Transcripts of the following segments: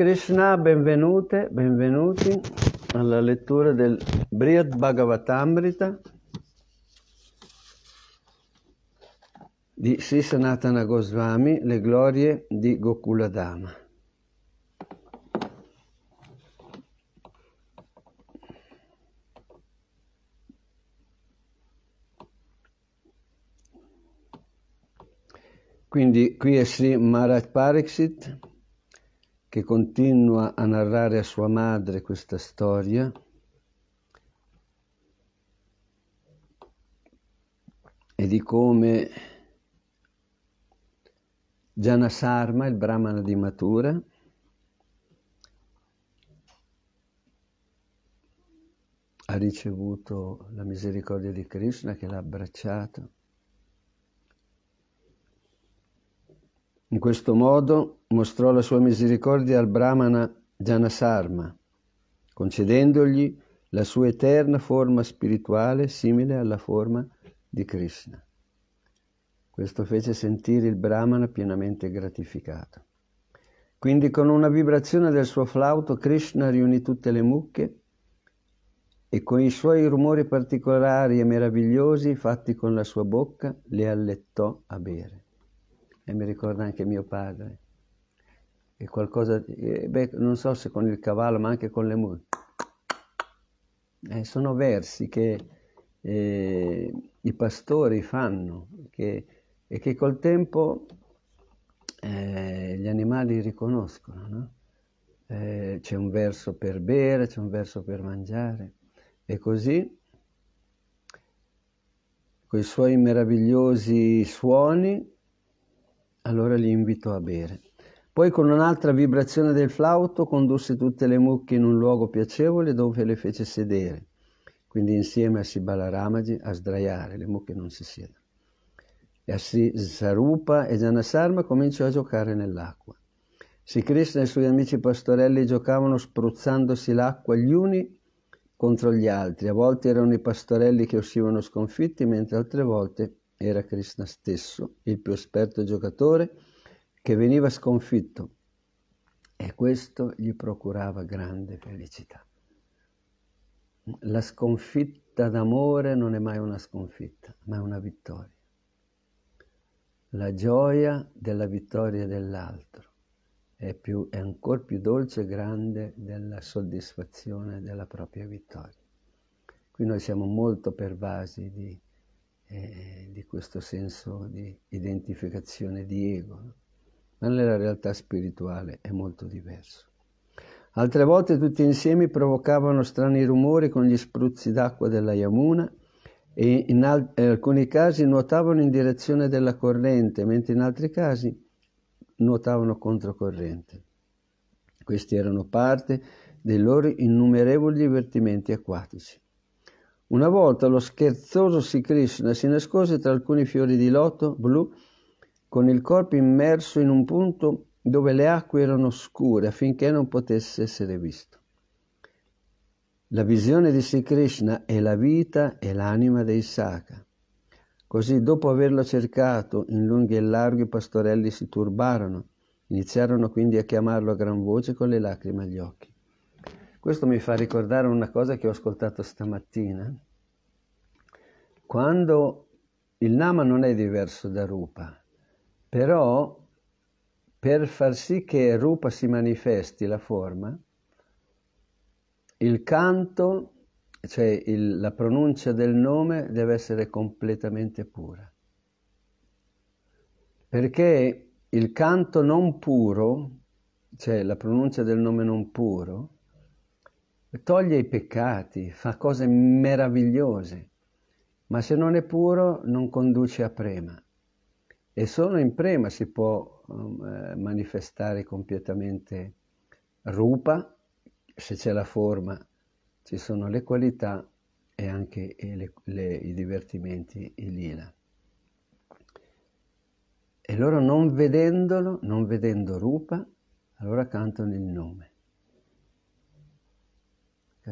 Krishna, benvenute, benvenuti alla lettura del Brihad Bhagavatamrita di Sri Sanatana Goswami, le glorie di Gokuladama. Quindi qui è Sri Maharaj Pariksit, che continua a narrare a sua madre questa storia. e di come Jana il Brahmana di Matura, ha ricevuto la misericordia di Krishna che l'ha abbracciato In questo modo mostrò la sua misericordia al Brahmana Janasarma, concedendogli la sua eterna forma spirituale simile alla forma di Krishna. Questo fece sentire il Brahmana pienamente gratificato. Quindi con una vibrazione del suo flauto Krishna riunì tutte le mucche e con i suoi rumori particolari e meravigliosi fatti con la sua bocca le allettò a bere e mi ricorda anche mio padre. E qualcosa, e eh, beh, non so se con il cavallo, ma anche con le mule. Eh, sono versi che eh, i pastori fanno che, e che col tempo eh, gli animali riconoscono. No? Eh, c'è un verso per bere, c'è un verso per mangiare. E così, con i suoi meravigliosi suoni, allora li invitò a bere. Poi con un'altra vibrazione del flauto condusse tutte le mucche in un luogo piacevole dove le fece sedere, quindi insieme a Sibalaramaji a sdraiare, le mucche non si siedono. E Sri Sarupa e Janasarma cominciò a giocare nell'acqua. Sri Krishna e i suoi amici pastorelli giocavano spruzzandosi l'acqua gli uni contro gli altri. A volte erano i pastorelli che uscivano sconfitti, mentre altre volte era Krishna stesso, il più esperto giocatore, che veniva sconfitto e questo gli procurava grande felicità. La sconfitta d'amore non è mai una sconfitta, ma è una vittoria. La gioia della vittoria dell'altro è, più, è ancora più dolce e grande della soddisfazione della propria vittoria. Qui noi siamo molto pervasi di eh, di questo senso di identificazione di ego, no? ma nella realtà spirituale è molto diverso. Altre volte tutti insieme provocavano strani rumori con gli spruzzi d'acqua della Yamuna e in, al- in eh, alcuni casi nuotavano in direzione della corrente, mentre in altri casi nuotavano controcorrente. Questi erano parte dei loro innumerevoli divertimenti acquatici. Una volta lo scherzoso Sri Krishna si nascose tra alcuni fiori di loto blu con il corpo immerso in un punto dove le acque erano scure affinché non potesse essere visto. La visione di Sri Krishna è la vita e l'anima dei Saka. Così, dopo averlo cercato in lunghi e larghi, i pastorelli si turbarono, iniziarono quindi a chiamarlo a gran voce con le lacrime agli occhi. Questo mi fa ricordare una cosa che ho ascoltato stamattina. Quando il Nama non è diverso da Rupa, però per far sì che Rupa si manifesti la forma, il canto, cioè il, la pronuncia del nome, deve essere completamente pura. Perché il canto non puro, cioè la pronuncia del nome non puro, toglie i peccati, fa cose meravigliose, ma se non è puro non conduce a prema. E solo in prema si può um, eh, manifestare completamente rupa, se c'è la forma ci sono le qualità e anche le, le, i divertimenti, i lila. E loro non vedendolo, non vedendo rupa, allora cantano il nome.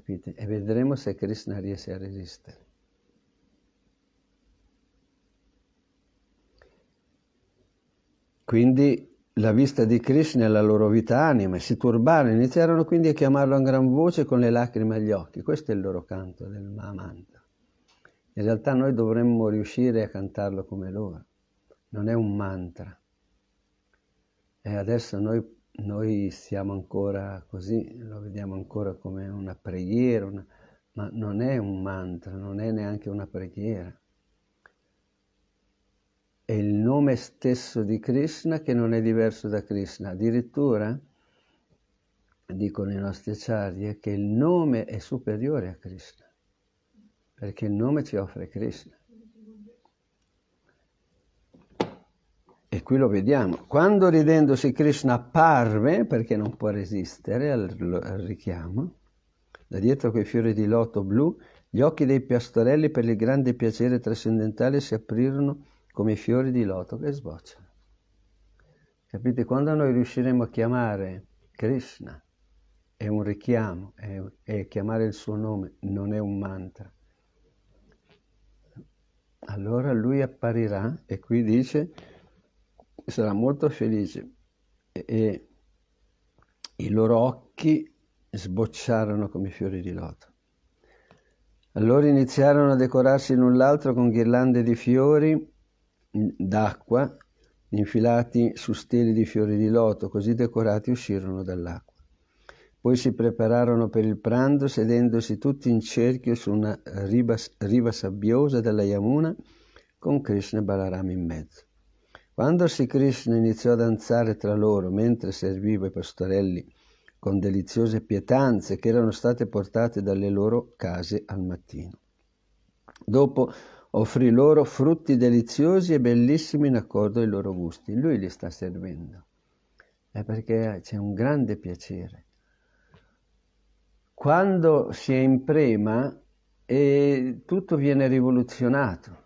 Capite? E vedremo se Krishna riesce a resistere. Quindi la vista di Krishna e la loro vita anima si turbarono, iniziarono quindi a chiamarlo a gran voce con le lacrime agli occhi. Questo è il loro canto del Mahamanta. In realtà noi dovremmo riuscire a cantarlo come loro. Non è un mantra. E adesso noi noi siamo ancora così, lo vediamo ancora come una preghiera, una... ma non è un mantra, non è neanche una preghiera. È il nome stesso di Krishna che non è diverso da Krishna. Addirittura dicono i nostri acciari che il nome è superiore a Krishna, perché il nome ci offre Krishna. E qui lo vediamo. Quando ridendosi Krishna apparve, perché non può resistere al, al richiamo, da dietro quei fiori di loto blu, gli occhi dei piastorelli per il grande piacere trascendentale si aprirono come i fiori di loto che sbocciano. Capite? Quando noi riusciremo a chiamare Krishna, è un richiamo, è, è chiamare il suo nome, non è un mantra. Allora lui apparirà e qui dice sarà molto felice. E i loro occhi sbocciarono come fiori di loto. Allora iniziarono a decorarsi l'un l'altro con ghirlande di fiori d'acqua infilati su steli di fiori di loto, così decorati uscirono dall'acqua. Poi si prepararono per il pranzo sedendosi tutti in cerchio su una riva, riva sabbiosa della Yamuna con Krishna e Balaram in mezzo. Quando Sri Krishna iniziò a danzare tra loro mentre serviva i pastorelli con deliziose pietanze che erano state portate dalle loro case al mattino. Dopo offrì loro frutti deliziosi e bellissimi in accordo ai loro gusti. Lui li sta servendo. È perché c'è un grande piacere. Quando si è in prema eh, tutto viene rivoluzionato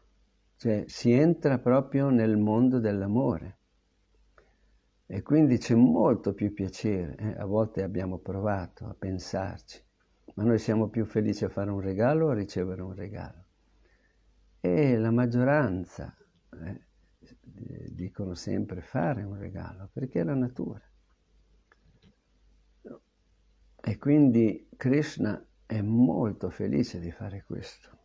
cioè si entra proprio nel mondo dell'amore e quindi c'è molto più piacere. Eh? A volte abbiamo provato a pensarci, ma noi siamo più felici a fare un regalo o a ricevere un regalo. E la maggioranza eh, dicono sempre fare un regalo perché è la natura. E quindi Krishna è molto felice di fare questo.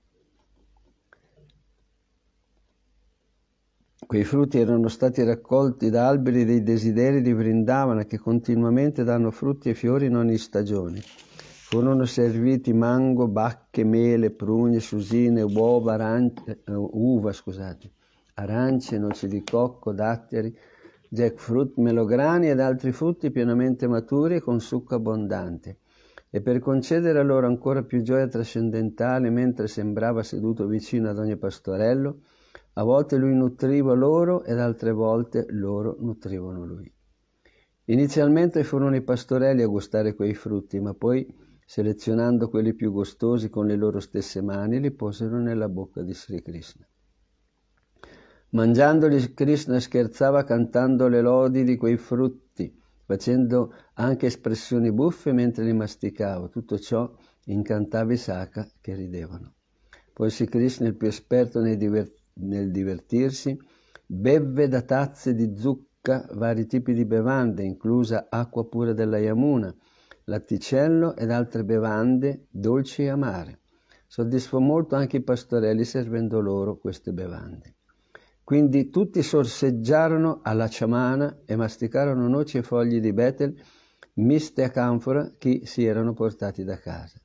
Quei frutti erano stati raccolti da alberi dei desideri di Vrindavana che continuamente danno frutti e fiori in ogni stagione. Furono serviti mango, bacche, mele, prugne, susine, uova, arance, eh, uva, scusate, arance, noci di cocco, datteri, jackfruit, melograni ed altri frutti pienamente maturi e con succo abbondante. E per concedere a loro ancora più gioia trascendentale, mentre sembrava seduto vicino ad ogni pastorello, a volte lui nutriva loro ed altre volte loro nutrivano lui. Inizialmente furono i pastorelli a gustare quei frutti, ma poi, selezionando quelli più gustosi con le loro stesse mani, li posero nella bocca di Sri Krishna. Mangiandoli Krishna scherzava cantando le lodi di quei frutti, facendo anche espressioni buffe mentre li masticava. Tutto ciò incantava i Saka che ridevano. Poi Sri Krishna, il più esperto nei divertimenti, nel divertirsi, bevve da tazze di zucca vari tipi di bevande, inclusa acqua pura della Yamuna, latticello ed altre bevande dolci e amare. Soddisfò molto anche i pastorelli servendo loro queste bevande. Quindi tutti sorseggiarono alla ciamana e masticarono noci e fogli di betel miste a canfora che si erano portati da casa.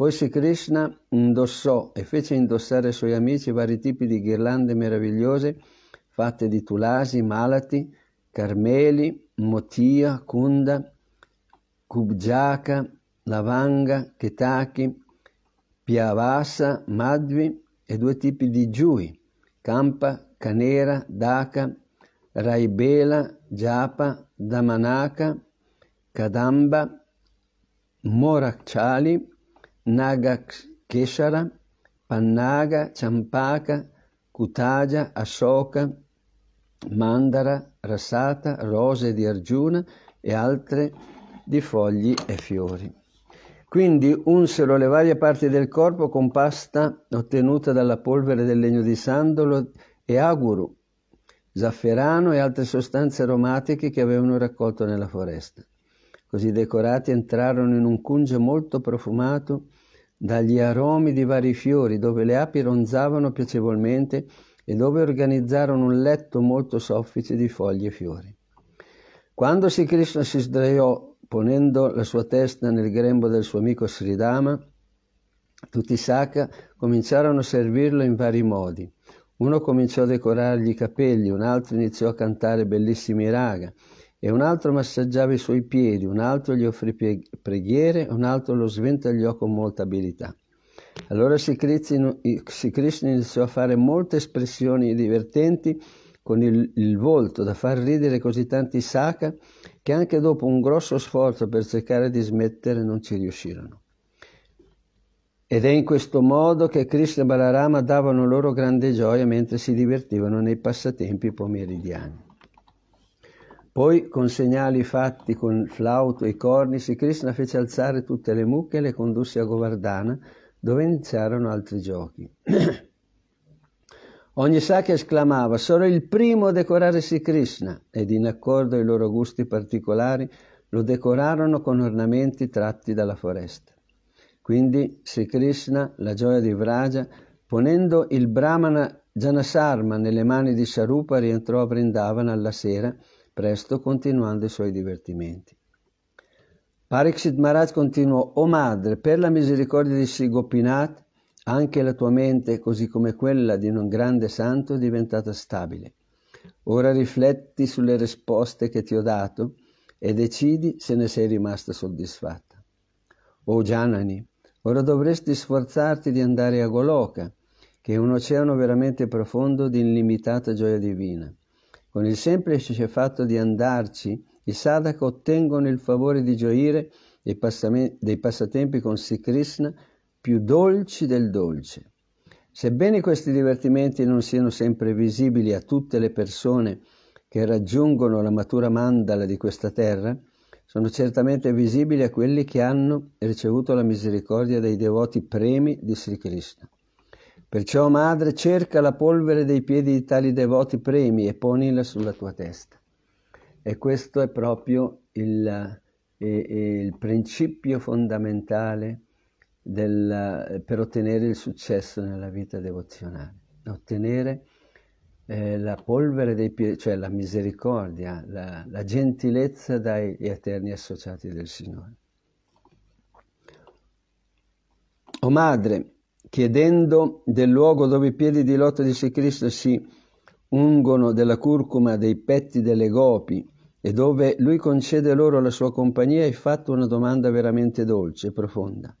Poi Sri Krishna indossò e fece indossare ai suoi amici vari tipi di ghirlande meravigliose fatte di tulasi, malati, carmeli, motia, kunda, kubjaka, lavanga, ketaki, piavasa, madvi e due tipi di giui, kampa, canera, daka, raibela, japa, damanaka, kadamba, morakchali, Nagakeshara, Pannaga, Champaka, Kutaja, Asoka, Mandara, Rasata, rose di Arjuna e altre di fogli e fiori. Quindi unsero le varie parti del corpo con pasta ottenuta dalla polvere del legno di sandolo e aguru, zafferano e altre sostanze aromatiche che avevano raccolto nella foresta così decorati entrarono in un cunge molto profumato dagli aromi di vari fiori, dove le api ronzavano piacevolmente e dove organizzarono un letto molto soffice di foglie e fiori. Quando Sri Krishna si sdraiò ponendo la sua testa nel grembo del suo amico Sridama, tutti i Saka cominciarono a servirlo in vari modi. Uno cominciò a decorargli i capelli, un altro iniziò a cantare bellissimi raga, e un altro massaggiava i suoi piedi, un altro gli offrì preghiere, un altro lo sventagliò con molta abilità. Allora Sri Krishna iniziò a fare molte espressioni divertenti con il, il, volto da far ridere così tanti saka che anche dopo un grosso sforzo per cercare di smettere non ci riuscirono. Ed è in questo modo che Krishna e Balarama davano loro grande gioia mentre si divertivano nei passatempi pomeridiani. Poi, con segnali fatti con flauto e cornici, Krishna fece alzare tutte le mucche e le condusse a Govardhana, dove iniziarono altri giochi. Ogni sacca esclamava, Sono il primo a decorare Sri Krishna, ed in accordo ai loro gusti particolari lo decorarono con ornamenti tratti dalla foresta. Quindi Sri Krishna, la gioia di Vraja, ponendo il Brahmana Janasarma nelle mani di Sharupa, rientrò a Vrindavana alla sera presto continuando i suoi divertimenti. Pariksit Maharaj continuò, O madre, per la misericordia di Sri anche la tua mente, così come quella di un grande santo, è diventata stabile. Ora rifletti sulle risposte che ti ho dato e decidi se ne sei rimasta soddisfatta. O Gianani, ora dovresti sforzarti di andare a Goloka, che è un oceano veramente profondo di illimitata gioia divina. Con il semplice fatto di andarci, i sadhaka ottengono il favore di gioire dei, passami- dei passatempi con Sri Krishna più dolci del dolce. Sebbene questi divertimenti non siano sempre visibili a tutte le persone che raggiungono la matura mandala di questa terra, sono certamente visibili a quelli che hanno ricevuto la misericordia dei devoti premi di Sri Krishna. Perciò, madre, cerca la polvere dei piedi di tali devoti premi e ponila sulla tua testa. E questo è proprio il, il principio fondamentale del, per ottenere il successo nella vita devozionale. Ottenere eh, la polvere dei piedi, cioè la misericordia, la, la gentilezza dai eterni associati del Signore. O madre, chiedendo del luogo dove i piedi di Lotta di Cristo si ungono della curcuma dei petti delle gopi e dove lui concede loro la sua compagnia, hai fatto una domanda veramente dolce e profonda.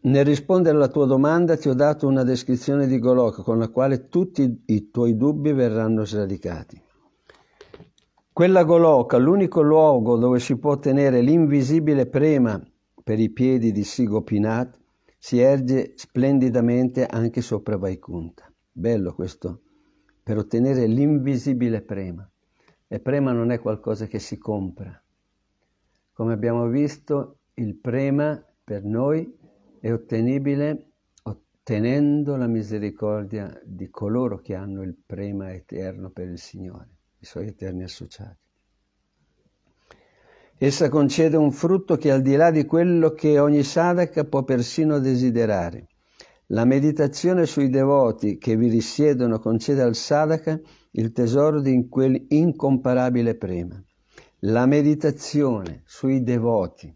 Nel rispondere alla tua domanda ti ho dato una descrizione di Golok con la quale tutti i tuoi dubbi verranno sradicati. Quella Goloka, l'unico luogo dove si può ottenere l'invisibile prema per i piedi di Sigopinath, si erge splendidamente anche sopra Vaikunta. Bello questo, per ottenere l'invisibile prema. E prema non è qualcosa che si compra. Come abbiamo visto, il prema per noi è ottenibile ottenendo la misericordia di coloro che hanno il prema eterno per il Signore, i suoi eterni associati. Essa concede un frutto che è al di là di quello che ogni sadhaka può persino desiderare. La meditazione sui devoti che vi risiedono concede al sadhaka il tesoro di quell'incomparabile prema. La meditazione sui devoti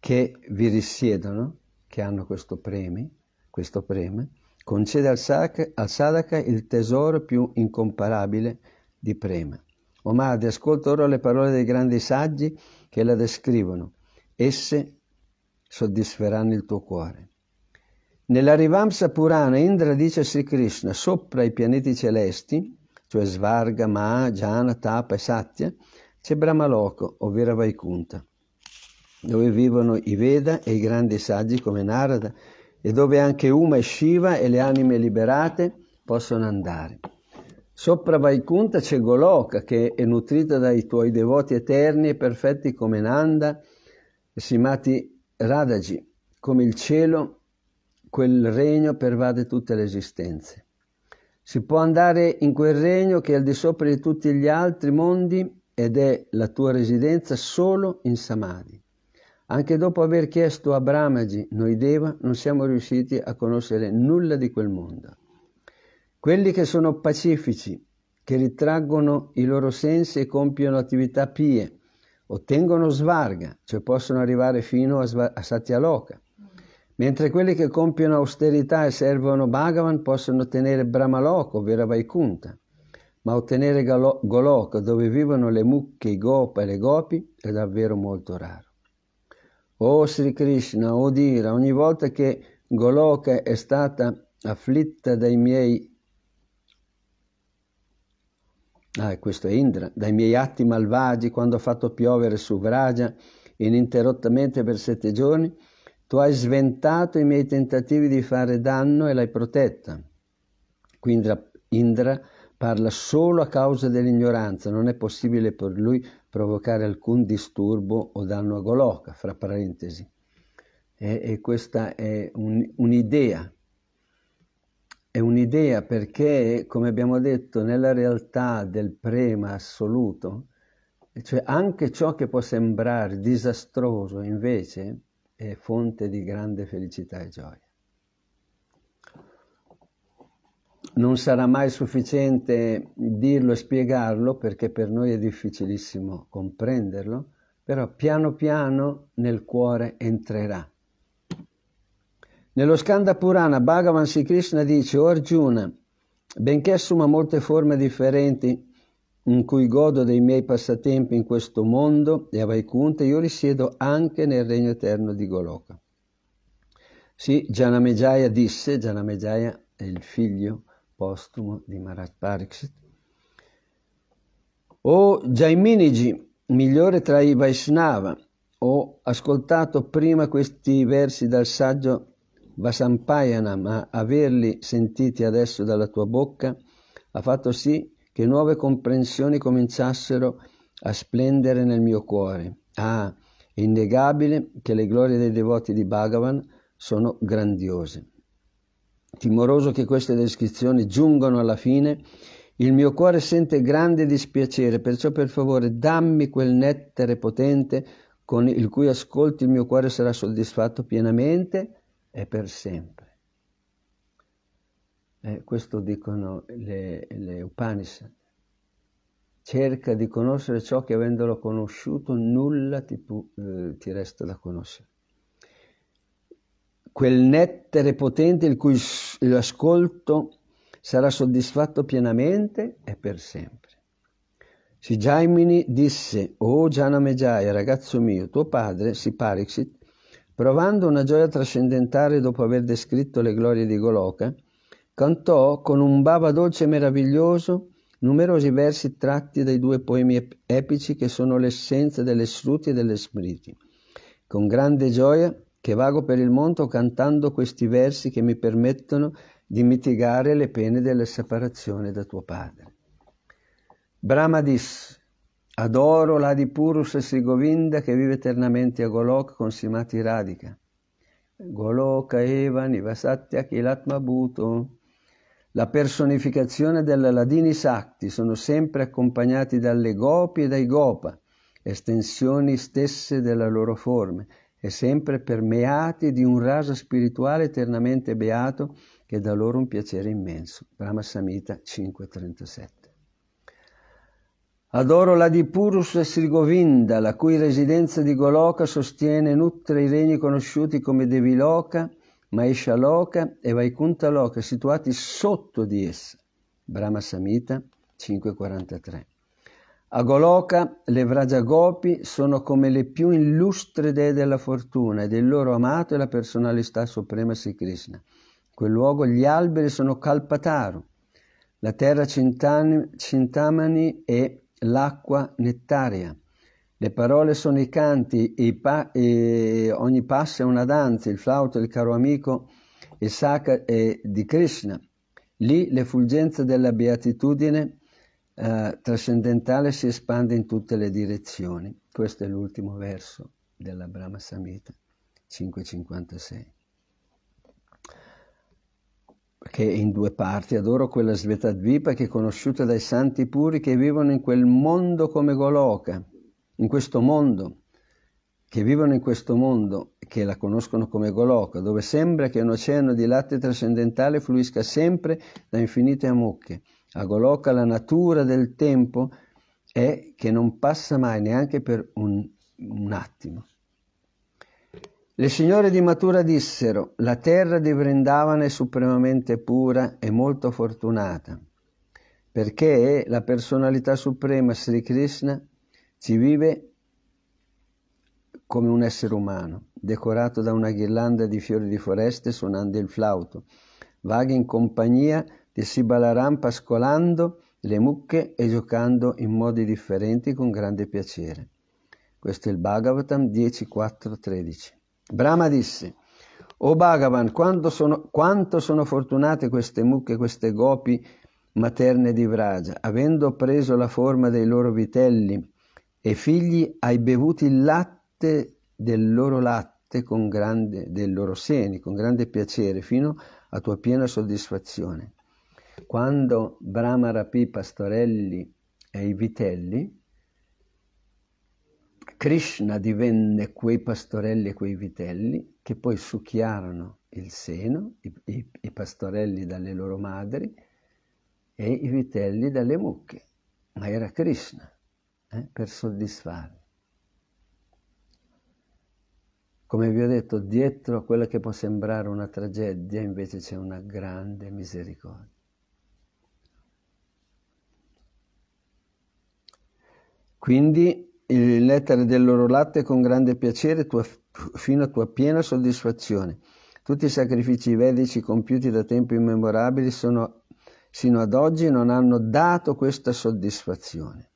che vi risiedono, che hanno questo premi, questo prema, concede al, sadhaka, al sadhaka il tesoro più incomparabile di prema. O Omadi, ascolta ora le parole dei grandi saggi che la descrivono. Esse soddisferanno il tuo cuore. Nella Rivamsa Purana Indra dice a Sri Krishna, sopra i pianeti celesti, cioè Svarga, Ma, Jana, Tapa e Satya, c'è Brahmaloco, ovvero Vaikunta, dove vivono i Veda e i grandi saggi come Narada, e dove anche Uma e Shiva e le anime liberate possono andare. Sopra Vaikunta c'è Goloka che è nutrita dai tuoi devoti eterni e perfetti come Nanda, Simati Radagi. come il cielo, quel regno pervade tutte le esistenze. Si può andare in quel regno che è al di sopra di tutti gli altri mondi ed è la tua residenza solo in Samadhi. Anche dopo aver chiesto a Brahmaji, noi Deva, non siamo riusciti a conoscere nulla di quel mondo. Quelli che sono pacifici, che ritraggono i loro sensi e compiono attività pie, ottengono svarga, cioè possono arrivare fino a, sva- a Satyaloka, mentre quelli che compiono austerità e servono Bhagavan possono ottenere Brahmaloka, ovvero Vaikunta, ma ottenere Galo- Goloka, dove vivono le mucche, i gopa e le gopi, è davvero molto raro. O Sri Krishna, o Dira, ogni volta che Goloka è stata afflitta dai miei Ah, questo è Indra, dai miei atti malvagi quando ho fatto piovere su Vraja ininterrottamente per sette giorni, tu hai sventato i miei tentativi di fare danno e l'hai protetta. Quindi Indra parla solo a causa dell'ignoranza, non è possibile per lui provocare alcun disturbo o danno a Goloka, fra parentesi. E, e questa è un, un'idea è un'idea perché, come abbiamo detto, nella realtà del prema assoluto, cioè anche ciò che può sembrare disastroso invece è fonte di grande felicità e gioia. Non sarà mai sufficiente dirlo e spiegarlo perché per noi è difficilissimo comprenderlo, però piano piano nel cuore entrerà nello Skanda Purana Bhagavan Sri Krishna dice, O Arjuna, benché assuma molte forme differenti in cui godo dei miei passatempi in questo mondo e a Vaikunta, io risiedo anche nel regno eterno di Goloka. Sì, Janamejaya disse, Janamejaya è il figlio postumo di Maharaj Pariksit, O Jaiminiji, migliore tra i Vaishnava, ho ascoltato prima questi versi dal saggio Vasampayana, ma averli sentiti adesso dalla tua bocca ha fatto sì che nuove comprensioni cominciassero a splendere nel mio cuore. Ah, è innegabile che le glorie dei devoti di Bhagavan sono grandiose. Timoroso che queste descrizioni giungano alla fine, il mio cuore sente grande dispiacere, perciò per favore dammi quel nettere potente con il cui ascolto il mio cuore sarà soddisfatto pienamente è per sempre. Eh, questo dicono le, le Upanishad. Cerca di conoscere ciò che avendolo conosciuto nulla ti, pu- eh, ti, resta da conoscere. Quel nettere potente il cui l'ascolto sarà soddisfatto pienamente è per sempre. Sijaimini disse, O oh Janamejaya, ragazzo mio, tuo padre, Sipariksit, Provando una gioia trascendentale dopo aver descritto le glorie di Goloka, cantò con un bava dolce e meraviglioso numerosi versi tratti dai due poemi epici che sono l'essenza delle sruti e delle smriti. Con grande gioia che vago per il mondo cantando questi versi che mi permettono di mitigare le pene della separazione da tuo padre. Brahma disse, Adoro l'Adipurus Purus e Sri che vive eternamente a Golok consimati radica. Goloka Eva Nivasatya Kilatma Bhuto. La personificazione della Ladini Sakti sono sempre accompagnati dalle Gopi e dai Gopa, estensioni stesse della loro forme, e sempre permeati di un raso spirituale eternamente beato che dà loro un piacere immenso. Brahma Samhita 537 Adoro l'Adi Purus Srigovinda, la cui residenza di Goloka sostiene e nutre i regni conosciuti come Deviloka, Maeshaloka e Vaikunta Loka, situati sotto di essa. Brahma Samhita 543. A Goloka le Vrajagopi sono come le più illustre dee della fortuna ed il loro amato è la personalità suprema Sri Krishna. In quel luogo gli alberi sono Kalpataru, la terra Cintamani è l'acqua nettaria. Le parole sono i canti, e, pa- e ogni passo è una danza, il flauto, il caro amico, il sacra è di Krishna. Lì l'effulgenza della beatitudine eh, trascendentale si espande in tutte le direzioni. Questo è l'ultimo verso della Brahma Samhita 556 che è in due parti, adoro quella Svetadvipa che è conosciuta dai santi puri che vivono in quel mondo come Goloka, in questo mondo, che vivono in questo mondo, che la conoscono come Goloka, dove sembra che un oceano di latte trascendentale fluisca sempre da infinite mucche. A Goloka la natura del tempo è che non passa mai neanche per un, un attimo. Le signore di Matura dissero, la terra di Brindavana è supremamente pura e molto fortunata, perché la personalità suprema Sri Krishna ci vive come un essere umano, decorato da una ghirlanda di fiori di foreste suonando il flauto, vaga in compagnia di Sibalaram pascolando le mucche e giocando in modi differenti con grande piacere. Questo è il Bhagavatam 10.4.13. Brahma disse, O Bhagavan, quanto sono, quanto sono fortunate queste mucche, queste gopi materne di Vraja, avendo preso la forma dei loro vitelli e figli, hai bevuto il latte del loro latte con grande, del loro seni, con grande piacere, fino a tua piena soddisfazione. Quando Brahma rapì i pastorelli e i vitelli, Krishna divenne quei pastorelli e quei vitelli che poi succhiarono il seno, i, i, i pastorelli dalle loro madri e i vitelli dalle mucche. Ma era Krishna eh, per soddisfare. Come vi ho detto, dietro a quella che può sembrare una tragedia invece c'è una grande misericordia. Quindi il lettere del loro latte con grande piacere tua, fino a tua piena soddisfazione. Tutti i sacrifici vedici compiuti da tempi immemorabili sono, sino ad oggi non hanno dato questa soddisfazione.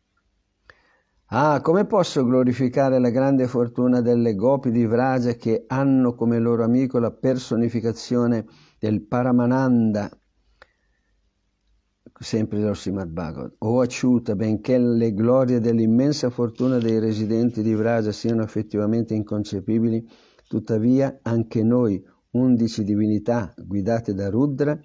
Ah, come posso glorificare la grande fortuna delle gopi di Vraja che hanno come loro amico la personificazione del Paramananda sempre dello Srimad Bhagavat. O Acciuta, benché le glorie dell'immensa fortuna dei residenti di Vraja siano effettivamente inconcepibili, tuttavia anche noi, undici divinità guidate da Rudra,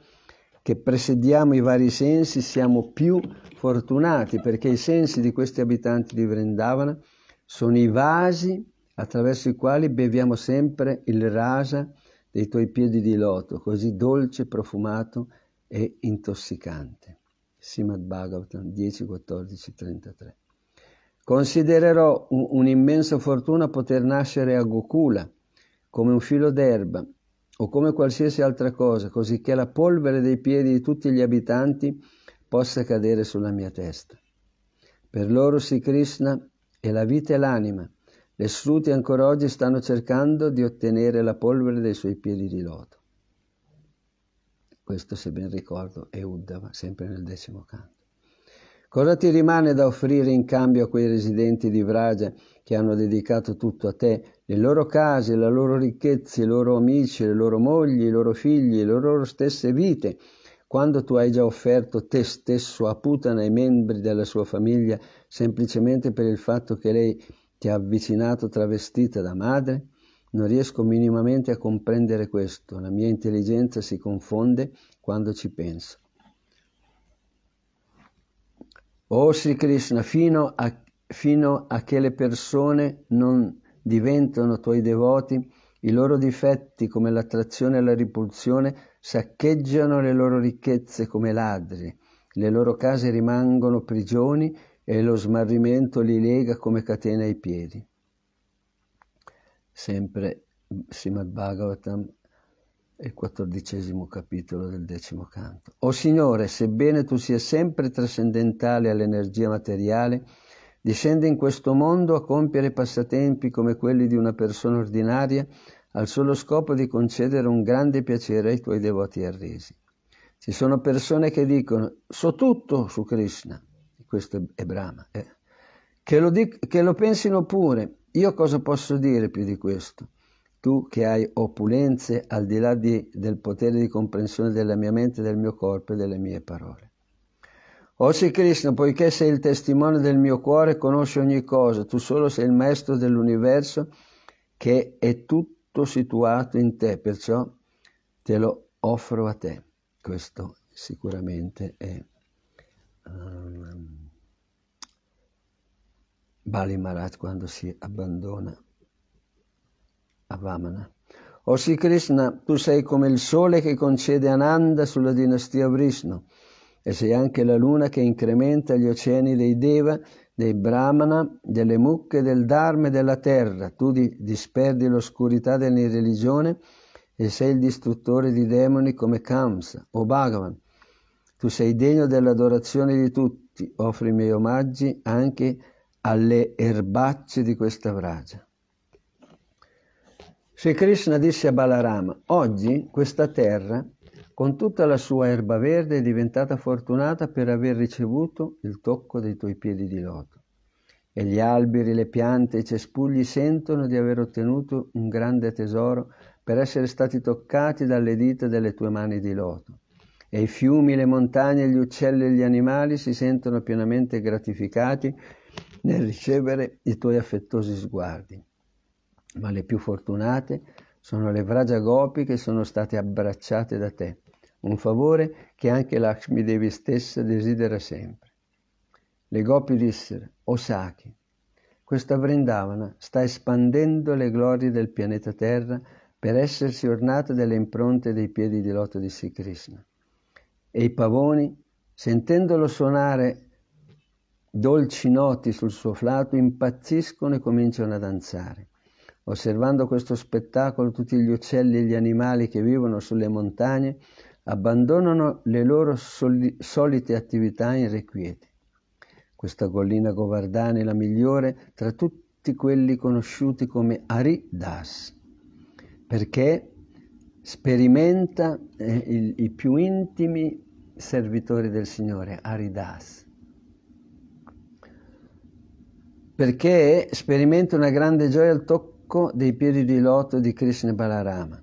che presediamo i vari sensi, siamo più fortunati perché i sensi di questi abitanti di Vrindavana sono i vasi attraverso i quali beviamo sempre il rasa dei tuoi piedi di loto, così dolce, profumato e intossicante. Simad Bhagavatam 10.14.33. Considererò un'immensa fortuna poter nascere a Gokula come un filo d'erba o come qualsiasi altra cosa, così che la polvere dei piedi di tutti gli abitanti possa cadere sulla mia testa. Per loro Sri Krishna è la vita e l'anima. Le sruti ancora oggi stanno cercando di ottenere la polvere dei suoi piedi di loto. Questo, se ben ricordo, è Uddhava, sempre nel decimo canto. Cosa ti rimane da offrire in cambio a quei residenti di Vraja che hanno dedicato tutto a te, le loro case, la loro ricchezza, i loro amici, le loro mogli, i loro figli, le loro stesse vite, quando tu hai già offerto te stesso a Putana ai membri della sua famiglia semplicemente per il fatto che lei ti ha avvicinato travestita da madre? Non riesco minimamente a comprendere questo, la mia intelligenza si confonde quando ci penso. O oh, Sri Krishna, fino a, fino a che le persone non diventano tuoi devoti, i loro difetti come l'attrazione e la ripulsione saccheggiano le loro ricchezze come ladri, le loro case rimangono prigioni e lo smarrimento li lega come catena ai piedi sempre mm, Srimad Bhagavatam, il quattordicesimo capitolo del decimo canto. O Signore, sebbene tu sia sempre trascendentale all'energia materiale, discende in questo mondo a compiere passatempi come quelli di una persona ordinaria al solo scopo di concedere un grande piacere ai tuoi devoti arresi. Ci sono persone che dicono, so tutto su Krishna, questo è Brahma, eh, che, lo dic- che lo pensino pure, io cosa posso dire più di questo? Tu che hai opulenze al di là di, del potere di comprensione della mia mente, del mio corpo e delle mie parole. O sì Krishna, poiché sei il testimone del mio cuore, conosci ogni cosa, tu solo sei il maestro dell'universo che è tutto situato in te, perciò te lo offro a te. Questo sicuramente è... Um, Bali Maharaj quando si abbandona a Vamana. O Sri Krishna, tu sei come il sole che concede Ananda sulla dinastia Vrishnu e sei anche la luna che incrementa gli oceani dei Deva, dei Brahmana, delle mucche, del Dharma e della terra. Tu di, disperdi l'oscurità dell'irreligione e sei il distruttore di demoni come Kamsa o Bhagavan. Tu sei degno dell'adorazione di tutti, offri i miei omaggi anche a alle erbacce di questa bragia. Se Krishna disse a Balarama, oggi questa terra con tutta la sua erba verde è diventata fortunata per aver ricevuto il tocco dei tuoi piedi di loto. E gli alberi, le piante, i cespugli sentono di aver ottenuto un grande tesoro per essere stati toccati dalle dita delle tue mani di loto. E i fiumi, le montagne, gli uccelli e gli animali si sentono pienamente gratificati nel ricevere i tuoi affettuosi sguardi. Ma le più fortunate sono le Vraja Gopi che sono state abbracciate da te, un favore che anche Lakshmi Devi stessa desidera sempre. Le Gopi dissero, O Saki, questa Vrindavana sta espandendo le glorie del pianeta Terra per essersi ornata delle impronte dei piedi di loto di Sri Krishna. E i pavoni, sentendolo suonare dolci noti sul suo flato impazziscono e cominciano a danzare. Osservando questo spettacolo, tutti gli uccelli e gli animali che vivono sulle montagne abbandonano le loro soli- solite attività irrequiete. Questa collina govardana è la migliore tra tutti quelli conosciuti come Hari Das, perché sperimenta eh, il, i più intimi servitori del Signore, Hari Das perché sperimenta una grande gioia al tocco dei piedi di loto di Krishna Balarama.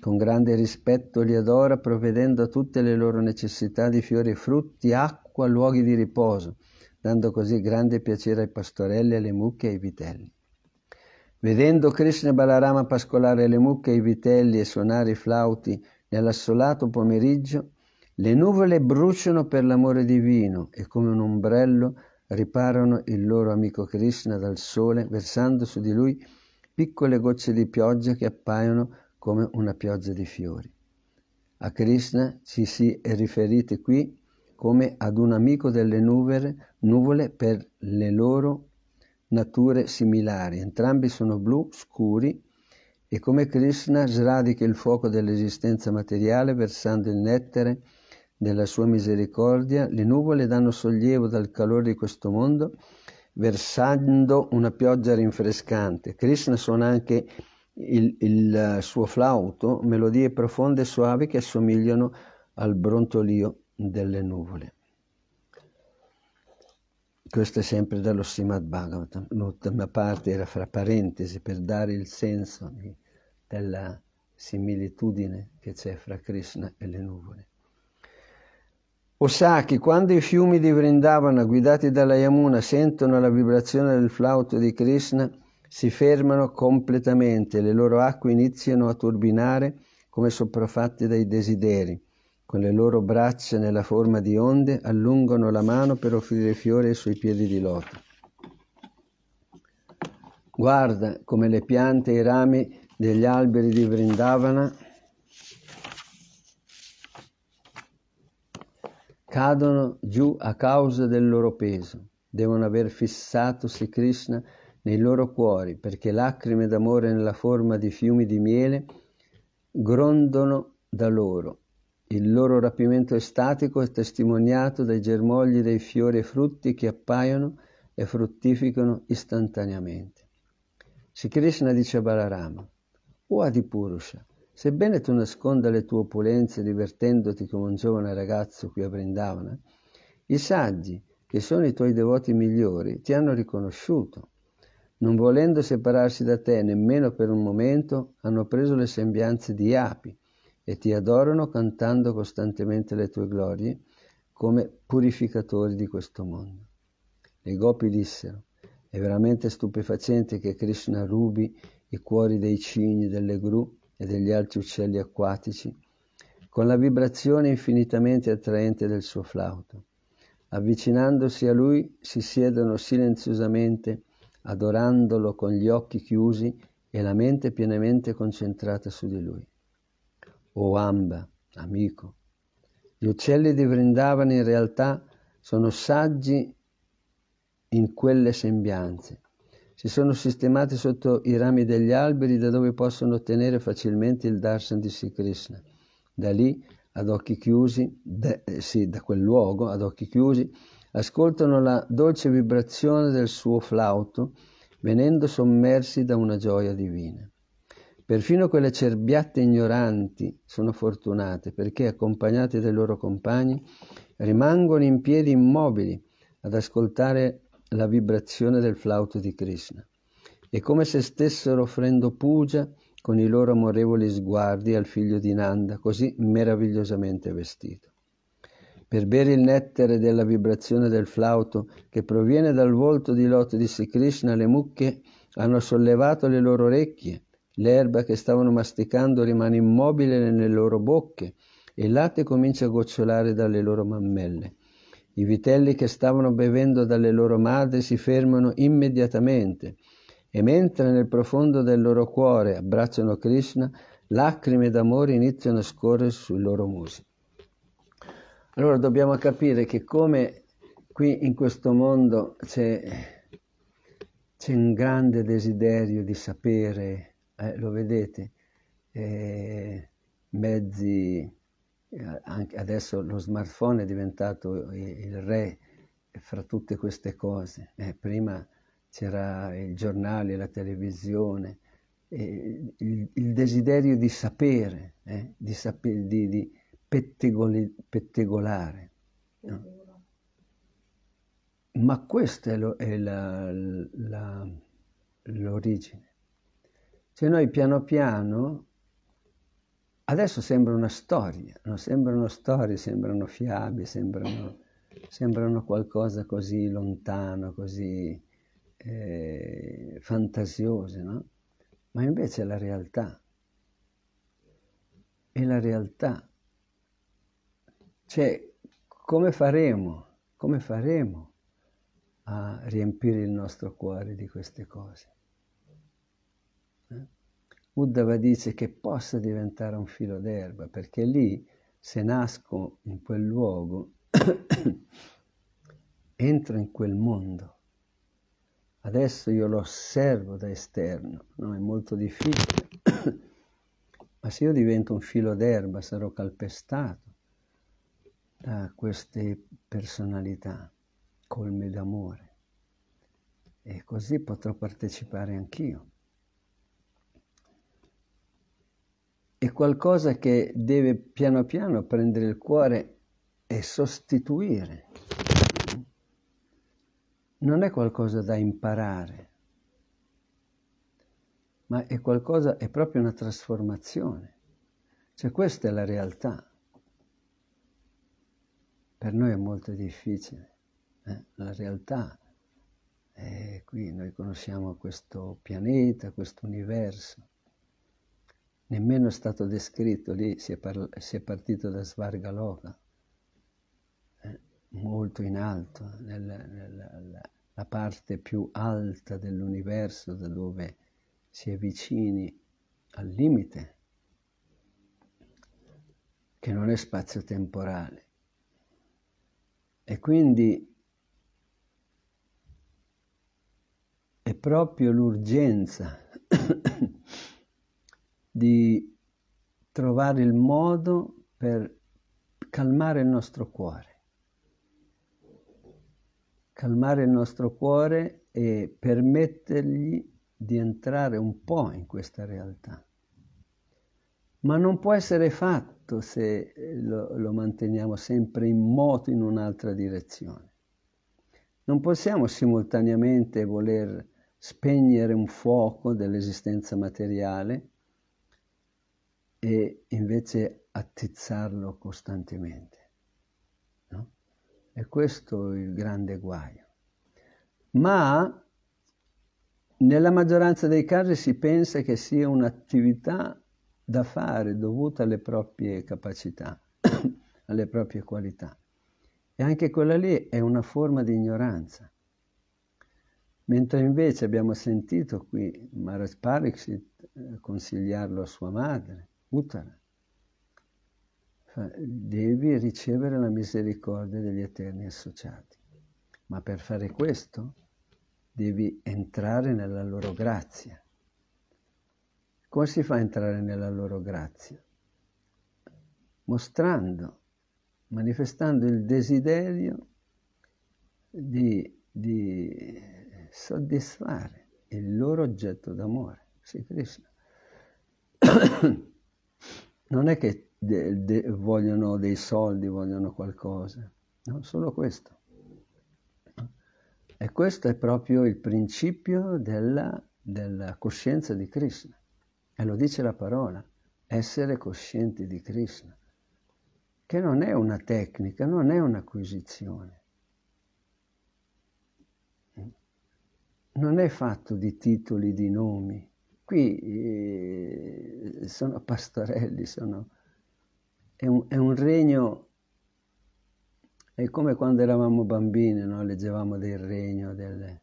Con grande rispetto li adora provvedendo a tutte le loro necessità di fiori e frutti, acqua, luoghi di riposo, dando così grande piacere ai pastorelli, alle mucche e ai vitelli. Vedendo Krishna Balarama pascolare le mucche e i vitelli e suonare i flauti nell'assolato pomeriggio, le nuvole bruciano per l'amore divino e come un ombrello riparano il loro amico Krishna dal sole versando su di lui piccole gocce di pioggia che appaiono come una pioggia di fiori. A Krishna ci si è riferiti qui come ad un amico delle nuvole, nuvole per le loro nature similari. Entrambi sono blu scuri e come Krishna sradica il fuoco dell'esistenza materiale versando il nettare della sua misericordia, le nuvole danno sollievo dal calore di questo mondo, versando una pioggia rinfrescante. Krishna suona anche il, il eh, suo flauto, melodie profonde e suavi che assomigliano al brontolio delle nuvole. Questo è sempre dallo Srimad Bhagavatam. L'ultima parte era fra parentesi per dare il senso di, della similitudine che c'è fra Krishna e le nuvole. O Saki, quando i fiumi di Vrindavana, guidati dalla Yamuna, sentono la vibrazione del flauto di Krishna, si fermano completamente, le loro acque iniziano a turbinare come sopraffatte dai desideri. Con le loro braccia nella forma di onde allungano la mano per offrire fiori ai suoi piedi di loto. Guarda come le piante e i rami degli alberi di Vrindavana cadono giù a causa del loro peso. Devono aver fissato Sri Krishna nei loro cuori, perché lacrime d'amore nella forma di fiumi di miele grondono da loro. Il loro rapimento estatico è testimoniato dai germogli dei fiori e frutti che appaiono e fruttificano istantaneamente. Sri Krishna dice a Balarama, o Adipurusha, Sebbene tu nasconda le tue opulenze divertendoti come un giovane ragazzo qui a Brindavana, i saggi, che sono i tuoi devoti migliori, ti hanno riconosciuto. Non volendo separarsi da te nemmeno per un momento, hanno preso le sembianze di api e ti adorano cantando costantemente le tue glorie come purificatori di questo mondo. Le gopi dissero, è veramente stupefacente che Krishna rubi i cuori dei cigni, delle gru e degli altri uccelli acquatici, con la vibrazione infinitamente attraente del suo flauto. Avvicinandosi a lui si siedono silenziosamente, adorandolo con gli occhi chiusi e la mente pienamente concentrata su di lui. O Amba, amico, gli uccelli di Vrindavana in realtà sono saggi in quelle sembianze si sono sistemati sotto i rami degli alberi da dove possono ottenere facilmente il darshan di Sri Krishna. Da lì, ad occhi chiusi, da, eh, sì, da quel luogo, ad occhi chiusi, ascoltano la dolce vibrazione del suo flauto, venendo sommersi da una gioia divina. Perfino quelle cerbiatte ignoranti sono fortunate perché, accompagnate dai loro compagni, rimangono in piedi immobili ad ascoltare la vibrazione del flauto di Krishna e come se stessero offrendo puja con i loro amorevoli sguardi al figlio di Nanda, così meravigliosamente vestito. Per bere il nettare della vibrazione del flauto che proviene dal volto di Lot di Sri Krishna, le mucche hanno sollevato le loro orecchie, l'erba che stavano masticando rimane immobile nelle loro bocche e il latte comincia a gocciolare dalle loro mammelle. I vitelli che stavano bevendo dalle loro madri si fermano immediatamente e mentre nel profondo del loro cuore abbracciano Krishna, lacrime d'amore iniziano a scorrere sui loro musi. Allora dobbiamo capire che come qui in questo mondo c'è, c'è un grande desiderio di sapere, eh, lo vedete, eh, mezzi eh, adesso lo smartphone è diventato il re fra tutte queste cose. Eh, prima c'era il giornale, la televisione, eh, il, il, desiderio di sapere, eh, di, sapere di, di pettegolare. No? Ma questa è, lo, è la, la, l'origine. Cioè noi piano piano Adesso sembra una storia, no? sembrano storie, sembrano fiabe, sembrano, sembrano qualcosa così lontano, così eh, fantasiose, no? Ma invece è la realtà. È la realtà. Cioè, come faremo, come faremo a riempire il nostro cuore di queste cose? Uddhava dice che possa diventare un filo d'erba, perché lì, se nasco in quel luogo, entro in quel mondo. Adesso io lo osservo da esterno, no? è molto difficile, ma se io divento un filo d'erba sarò calpestato da queste personalità colme d'amore e così potrò partecipare anch'io. è qualcosa che deve piano piano prendere il cuore e sostituire. Non è qualcosa da imparare, ma è qualcosa, è proprio una trasformazione. Cioè questa è la realtà. Per noi è molto difficile, eh? la realtà è qui noi conosciamo questo pianeta, questo universo, nemmeno è stato descritto, lì si è, par- si è partito da Svargaloka, eh, molto in alto, nella, nella parte più alta dell'universo, da dove si è vicini al limite, che non è spazio temporale. E quindi è proprio l'urgenza di trovare il modo per calmare il nostro cuore. Calmare il nostro cuore e permettergli di entrare un po' in questa realtà. Ma non può essere fatto se lo, lo manteniamo sempre in moto in un'altra direzione. Non possiamo simultaneamente voler spegnere un fuoco dell'esistenza materiale e invece attizzarlo costantemente. No? E questo è il grande guaio. Ma nella maggioranza dei casi si pensa che sia un'attività da fare dovuta alle proprie capacità, alle proprie qualità. E anche quella lì è una forma di ignoranza. Mentre invece abbiamo sentito qui Maharaj Pariksit eh, consigliarlo a sua madre, Uttara. Devi ricevere la misericordia degli eterni associati. Ma per fare questo devi entrare nella loro grazia. Come si fa a entrare nella loro grazia? Mostrando, manifestando il desiderio di, di soddisfare il loro oggetto d'amore, sì Krishna. non è che de, de, vogliono dei soldi, vogliono qualcosa, no? solo questo. E questo è proprio il principio della, della coscienza di Krishna. E lo dice la parola, essere coscienti di Krishna, che non è una tecnica, non è un'acquisizione. Non è fatto di titoli, di nomi, qui eh, sono pastorelli, sono... È, un, è un regno, è come quando eravamo bambini, no? leggevamo del regno, delle,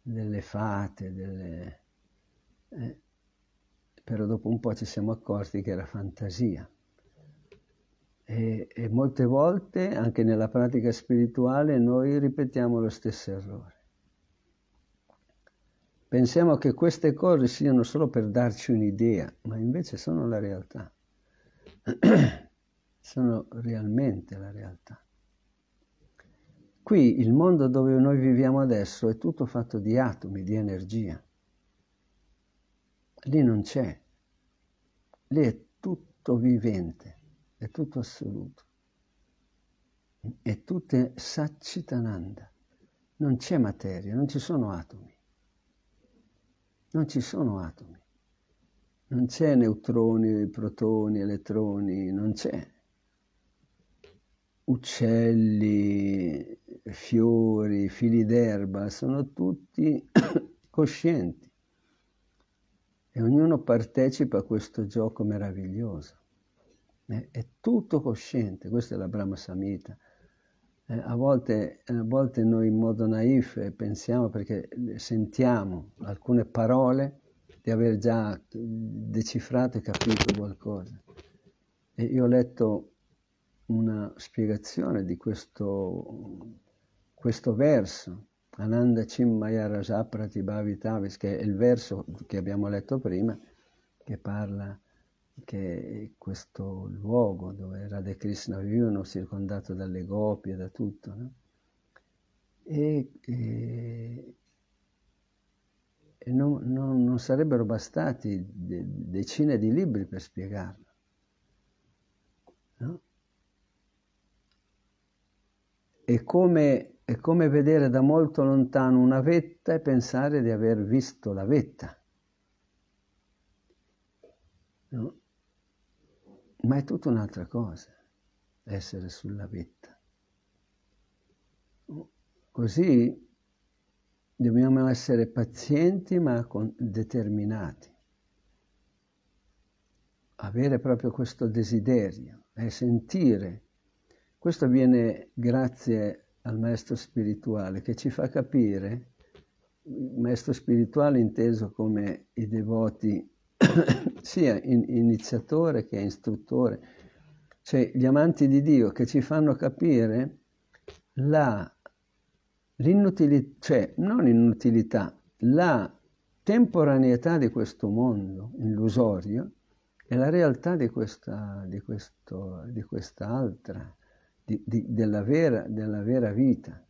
delle fate, delle... Eh, però dopo un po' ci siamo accorti che era fantasia. E, e molte volte, anche nella pratica spirituale, noi ripetiamo lo stesso errore Pensiamo che queste cose siano solo per darci un'idea, ma invece sono la realtà. sono realmente la realtà. Qui il mondo dove noi viviamo adesso è tutto fatto di atomi, di energia. Lì non c'è. Lì è tutto vivente, è tutto assoluto. È tutto sacitananda. Non c'è materia, non ci sono atomi. Non ci sono atomi, non c'è neutroni, protoni, elettroni, non c'è. Uccelli, fiori, fili d'erba, sono tutti coscienti e ognuno partecipa a questo gioco meraviglioso. Eh, è tutto cosciente, questa è la Brahma Samhita eh, a, volte, a volte noi in modo naif eh, pensiamo perché eh, sentiamo alcune parole di aver già decifrato e capito qualcosa. E io ho letto una spiegazione di questo, questo verso, Ananda Chimmaya Rajaprati Bhavitavis, che è il verso che abbiamo letto prima, che parla che questo luogo dove Radha e Krishna vivevano, circondato dalle gopie, da tutto, no? e, e, e non, non, non, sarebbero bastati de, decine di libri per spiegarlo. No? È, come, è come vedere da molto lontano una vetta e pensare di aver visto la vetta. No? Ma è tutta un'altra cosa essere sulla vetta. Così dobbiamo essere pazienti ma determinati. Avere proprio questo desiderio e sentire. Questo avviene grazie al maestro spirituale che ci fa capire, il maestro spirituale inteso come i devoti sia iniziatore che istruttore, cioè gli amanti di Dio che ci fanno capire la, l'inutilità, cioè non inutilità, la temporaneità di questo mondo illusorio e la realtà di questa, di questo, di quest'altra, di, di, della, vera, della vera vita.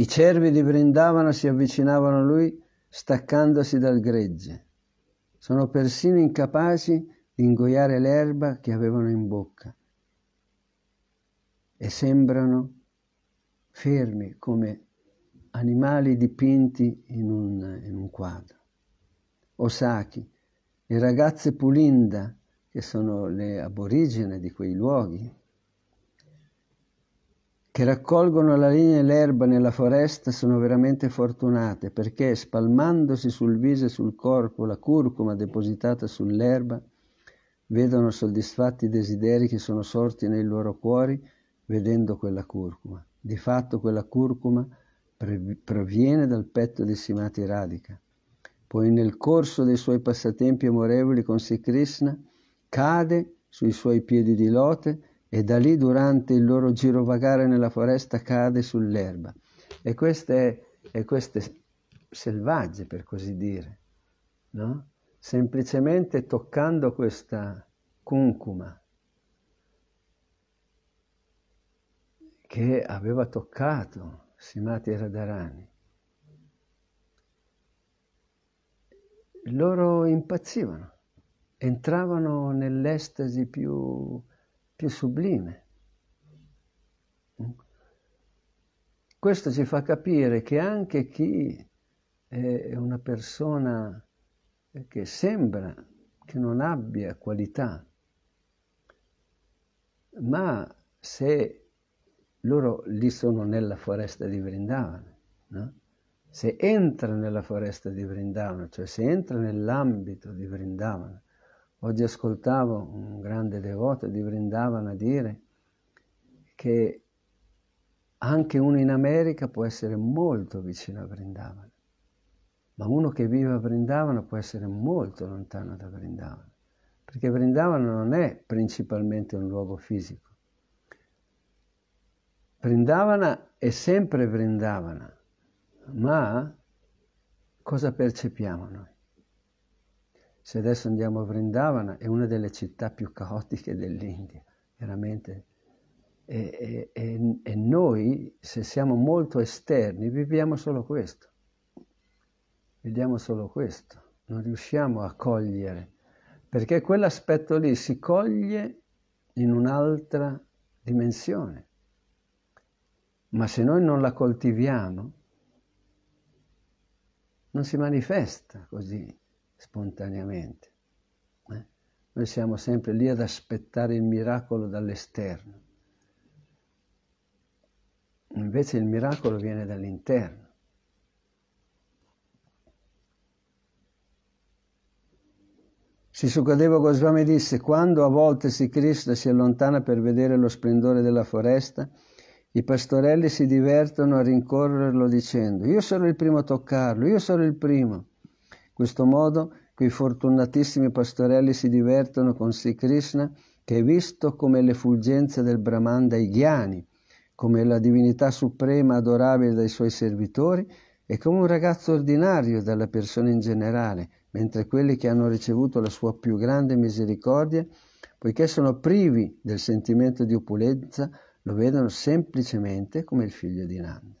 I cervi di Brindavana si avvicinavano a lui staccandosi dal gregge. Sono persino incapaci di ingoiare l'erba che avevano in bocca e sembrano fermi come animali dipinti in un, in un quadro. Osaki, le ragazze Pulinda, che sono le aborigene di quei luoghi, che raccolgono la linea e l'erba nella foresta sono veramente fortunate perché spalmandosi sul viso e sul corpo la curcuma depositata sull'erba vedono soddisfatti i desideri che sono sorti nei loro cuori vedendo quella curcuma. Di fatto quella curcuma proviene dal petto di Simati Radica. Poi nel corso dei suoi passatempi amorevoli con Sri Krishna cade sui suoi piedi di lote e da lì durante il loro girovagare nella foresta cade sull'erba. E queste, e queste selvagge, per così dire, no? semplicemente toccando questa cuncuma che aveva toccato Simati Radharani. Loro impazzivano, entravano nell'estasi più più sublime. Questo ci fa capire che anche chi è una persona che sembra che non abbia qualità, ma se loro lì sono nella foresta di Vrindavan, no? se entra nella foresta di Vrindavan, cioè se entra nell'ambito di Vrindavan, Oggi ascoltavo un grande devoto di Vrindavana dire che anche uno in America può essere molto vicino a Vrindavana, ma uno che vive a Vrindavana può essere molto lontano da Vrindavana, perché Vrindavana non è principalmente un luogo fisico. Vrindavana è sempre Vrindavana, ma cosa percepiamo noi? Se adesso andiamo a Vrindavana, è una delle città più caotiche dell'India, veramente. E, e, e noi, se siamo molto esterni, viviamo solo questo. Vediamo solo questo. Non riusciamo a cogliere, perché quell'aspetto lì si coglie in un'altra dimensione. Ma se noi non la coltiviamo, non si manifesta così spontaneamente. Eh? Noi siamo sempre lì ad aspettare il miracolo dall'esterno. Invece il miracolo viene dall'interno. Sisukadeva Goswami disse, quando a volte si Krishna si allontana per vedere lo splendore della foresta, i pastorelli si divertono a rincorrerlo dicendo, io sono il primo a toccarlo, io sono il primo questo modo quei fortunatissimi pastorelli si divertono con Sri Krishna che è visto come l'effulgenza del Brahman dai ghiani, come la divinità suprema adorabile dai suoi servitori e come un ragazzo ordinario dalla persona in generale, mentre quelli che hanno ricevuto la sua più grande misericordia, poiché sono privi del sentimento di opulenza, lo vedono semplicemente come il figlio di Nanda.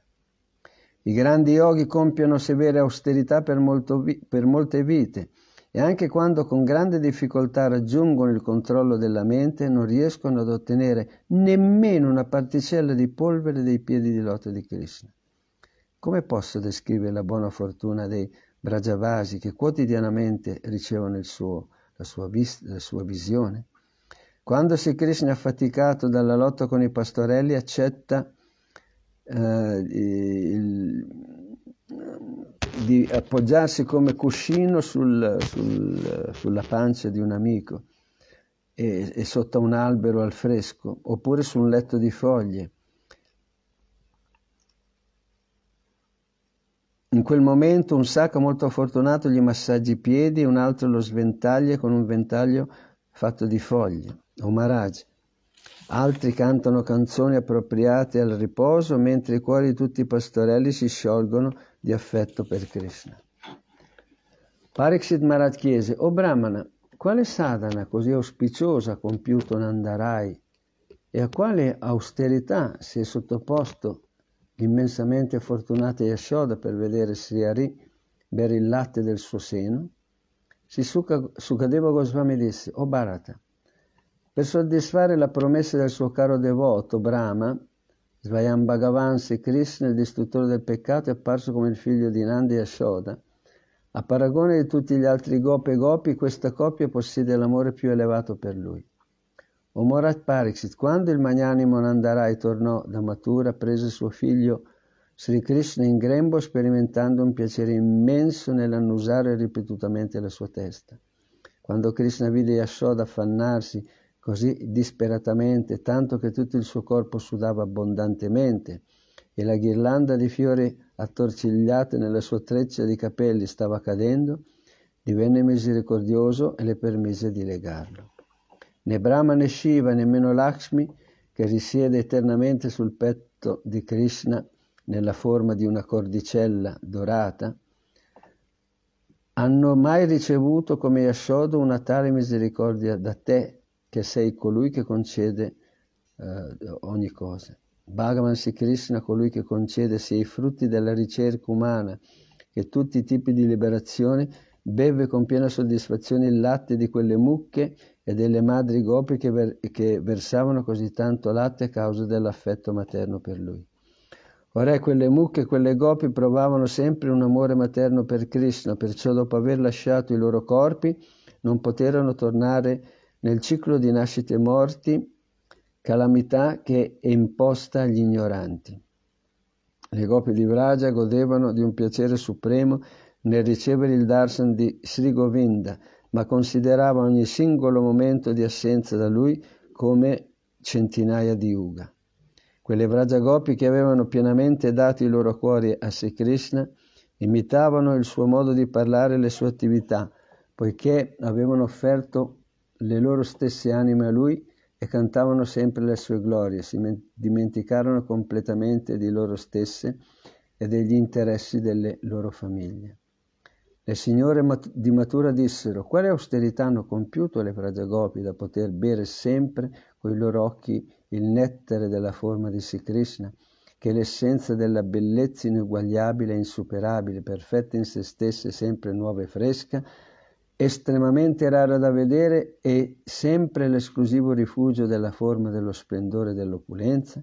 I grandi yogi compiono severe austerità per, vi- per molte vite e anche quando con grande difficoltà raggiungono il controllo della mente non riescono ad ottenere nemmeno una particella di polvere dei piedi di lotta di Krishna. Come posso descrivere la buona fortuna dei Brajavasi che quotidianamente ricevono suo, la, sua vis- la sua visione? Quando si Krishna affaticato dalla lotta con i pastorelli accetta eh, il, eh, di appoggiarsi come cuscino sul, sul, sulla pancia di un amico e, e sotto un albero al fresco oppure su un letto di foglie. In quel momento un sacco molto fortunato gli massaggi i piedi un altro lo sventaglia con un ventaglio fatto di foglie o maragi. Altri cantano canzoni appropriate al riposo, mentre i cuori di tutti i pastorelli si sciolgono di affetto per Krishna. Pariksit Maharaj chiese, O Brahmana, quale sadhana così auspiciosa ha compiuto Nandarai e a quale austerità si è sottoposto l'immensamente fortunata Yashoda per vedere Sri Hari bere il latte del suo seno? Si Sukadeva Goswami disse, O Bharata, per soddisfare la promessa del suo caro devoto, Brahma, Svayam Bhagavan Sri Krishna, il distruttore del peccato, è apparso come il figlio di Nandi e Ashoda. A paragone di tutti gli altri gopi e gopi, questa coppia possiede l'amore più elevato per lui. Omorat Pariksit, quando il magnanimo Nandarai tornò da Matura, prese suo figlio Sri Krishna in grembo, sperimentando un piacere immenso nell'annusare ripetutamente la sua testa. Quando Krishna vide Yashoda affannarsi così disperatamente, tanto che tutto il suo corpo sudava abbondantemente, e la ghirlanda di fiori attorcigliate nella sua treccia di capelli stava cadendo, divenne misericordioso e le permise di legarlo. Né Brahma né Shiva, nemmeno Lakshmi, che risiede eternamente sul petto di Krishna nella forma di una cordicella dorata, hanno mai ricevuto come Yashoda una tale misericordia da te, che sei colui che concede eh, ogni cosa. Bhagavan Sri Krishna, colui che concede sia i frutti della ricerca umana che tutti i tipi di liberazione, beve con piena soddisfazione il latte di quelle mucche e delle madri gopi che, ver- che versavano così tanto latte a causa dell'affetto materno per lui. Ora quelle mucche e quelle gopi provavano sempre un amore materno per Krishna, perciò dopo aver lasciato i loro corpi non poterono tornare a nel ciclo di nascite e morti, calamità che è imposta agli ignoranti. Le gopi di Vraja godevano di un piacere supremo nel ricevere il darshan di Sri Govinda, ma considerava ogni singolo momento di assenza da lui come centinaia di Yuga. Quelle Vraja gopi che avevano pienamente dato i loro cuori a Sri Krishna imitavano il suo modo di parlare e le sue attività, poiché avevano offerto le loro stesse anime a lui e cantavano sempre le sue glorie, si dimenticarono completamente di loro stesse e degli interessi delle loro famiglie. Le signore di Matura dissero, quale austerità hanno compiuto le Prajagopi da poter bere sempre coi loro occhi il nettare della forma di Sri Krishna, che è l'essenza della bellezza ineguagliabile e insuperabile, perfetta in se stessa e sempre nuova e fresca, estremamente rara da vedere e sempre l'esclusivo rifugio della forma dello splendore e dell'opulenza?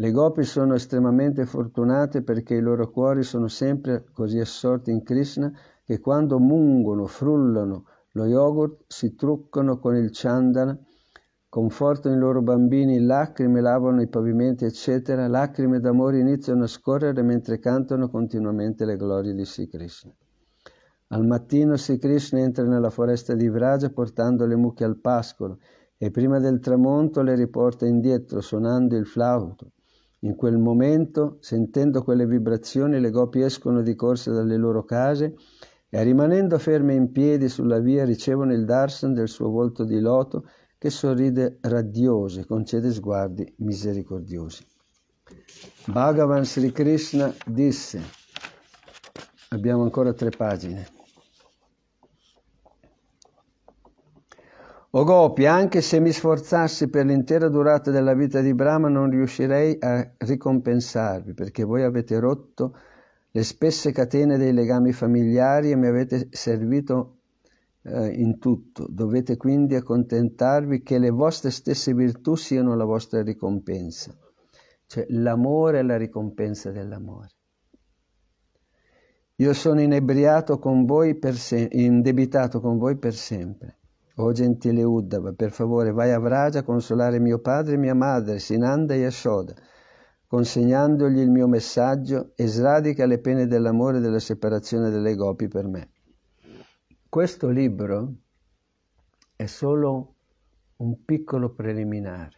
Le gopi sono estremamente fortunate perché i loro cuori sono sempre così assorti in Krishna che quando mungono, frullano lo yogurt, si truccano con il chandana, confortano i loro bambini, lacrime lavano i pavimenti, eccetera. Lacrime d'amore iniziano a scorrere mentre cantano continuamente le glorie di Sri Krishna. Al mattino Sri Krishna entra nella foresta di Vraja portando le mucche al pascolo e prima del tramonto le riporta indietro suonando il flauto. In quel momento, sentendo quelle vibrazioni, le gopi escono di corsa dalle loro case e rimanendo ferme in piedi sulla via ricevono il darsan del suo volto di loto che sorride radioso e concede sguardi misericordiosi. Bhagavan Sri Krishna disse, abbiamo ancora tre pagine. O Gopi, anche se mi sforzassi per l'intera durata della vita di Brahma non riuscirei a ricompensarvi perché voi avete rotto le spesse catene dei legami familiari e mi avete servito eh, in tutto. Dovete quindi accontentarvi che le vostre stesse virtù siano la vostra ricompensa. Cioè l'amore è la ricompensa dell'amore. Io sono inebriato con voi per se- indebitato con voi per sempre. O gentile Uddhava, per favore vai a Vraja a consolare mio padre e mia madre, Sinanda e Yashoda, consegnandogli il mio messaggio e sradica le pene dell'amore e della separazione delle gopi per me. Questo libro è solo un piccolo preliminare.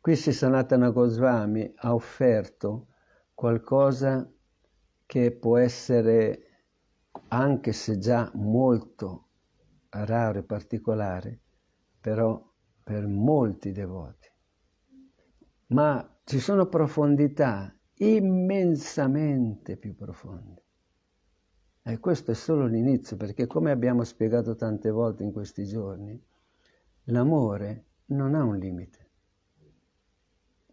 Qui Sisanatana Goswami ha offerto qualcosa che può essere, anche se già molto raro e particolare, però per molti devoti. Ma ci sono profondità immensamente più profonde. E questo è solo l'inizio, perché come abbiamo spiegato tante volte in questi giorni, l'amore non ha un limite,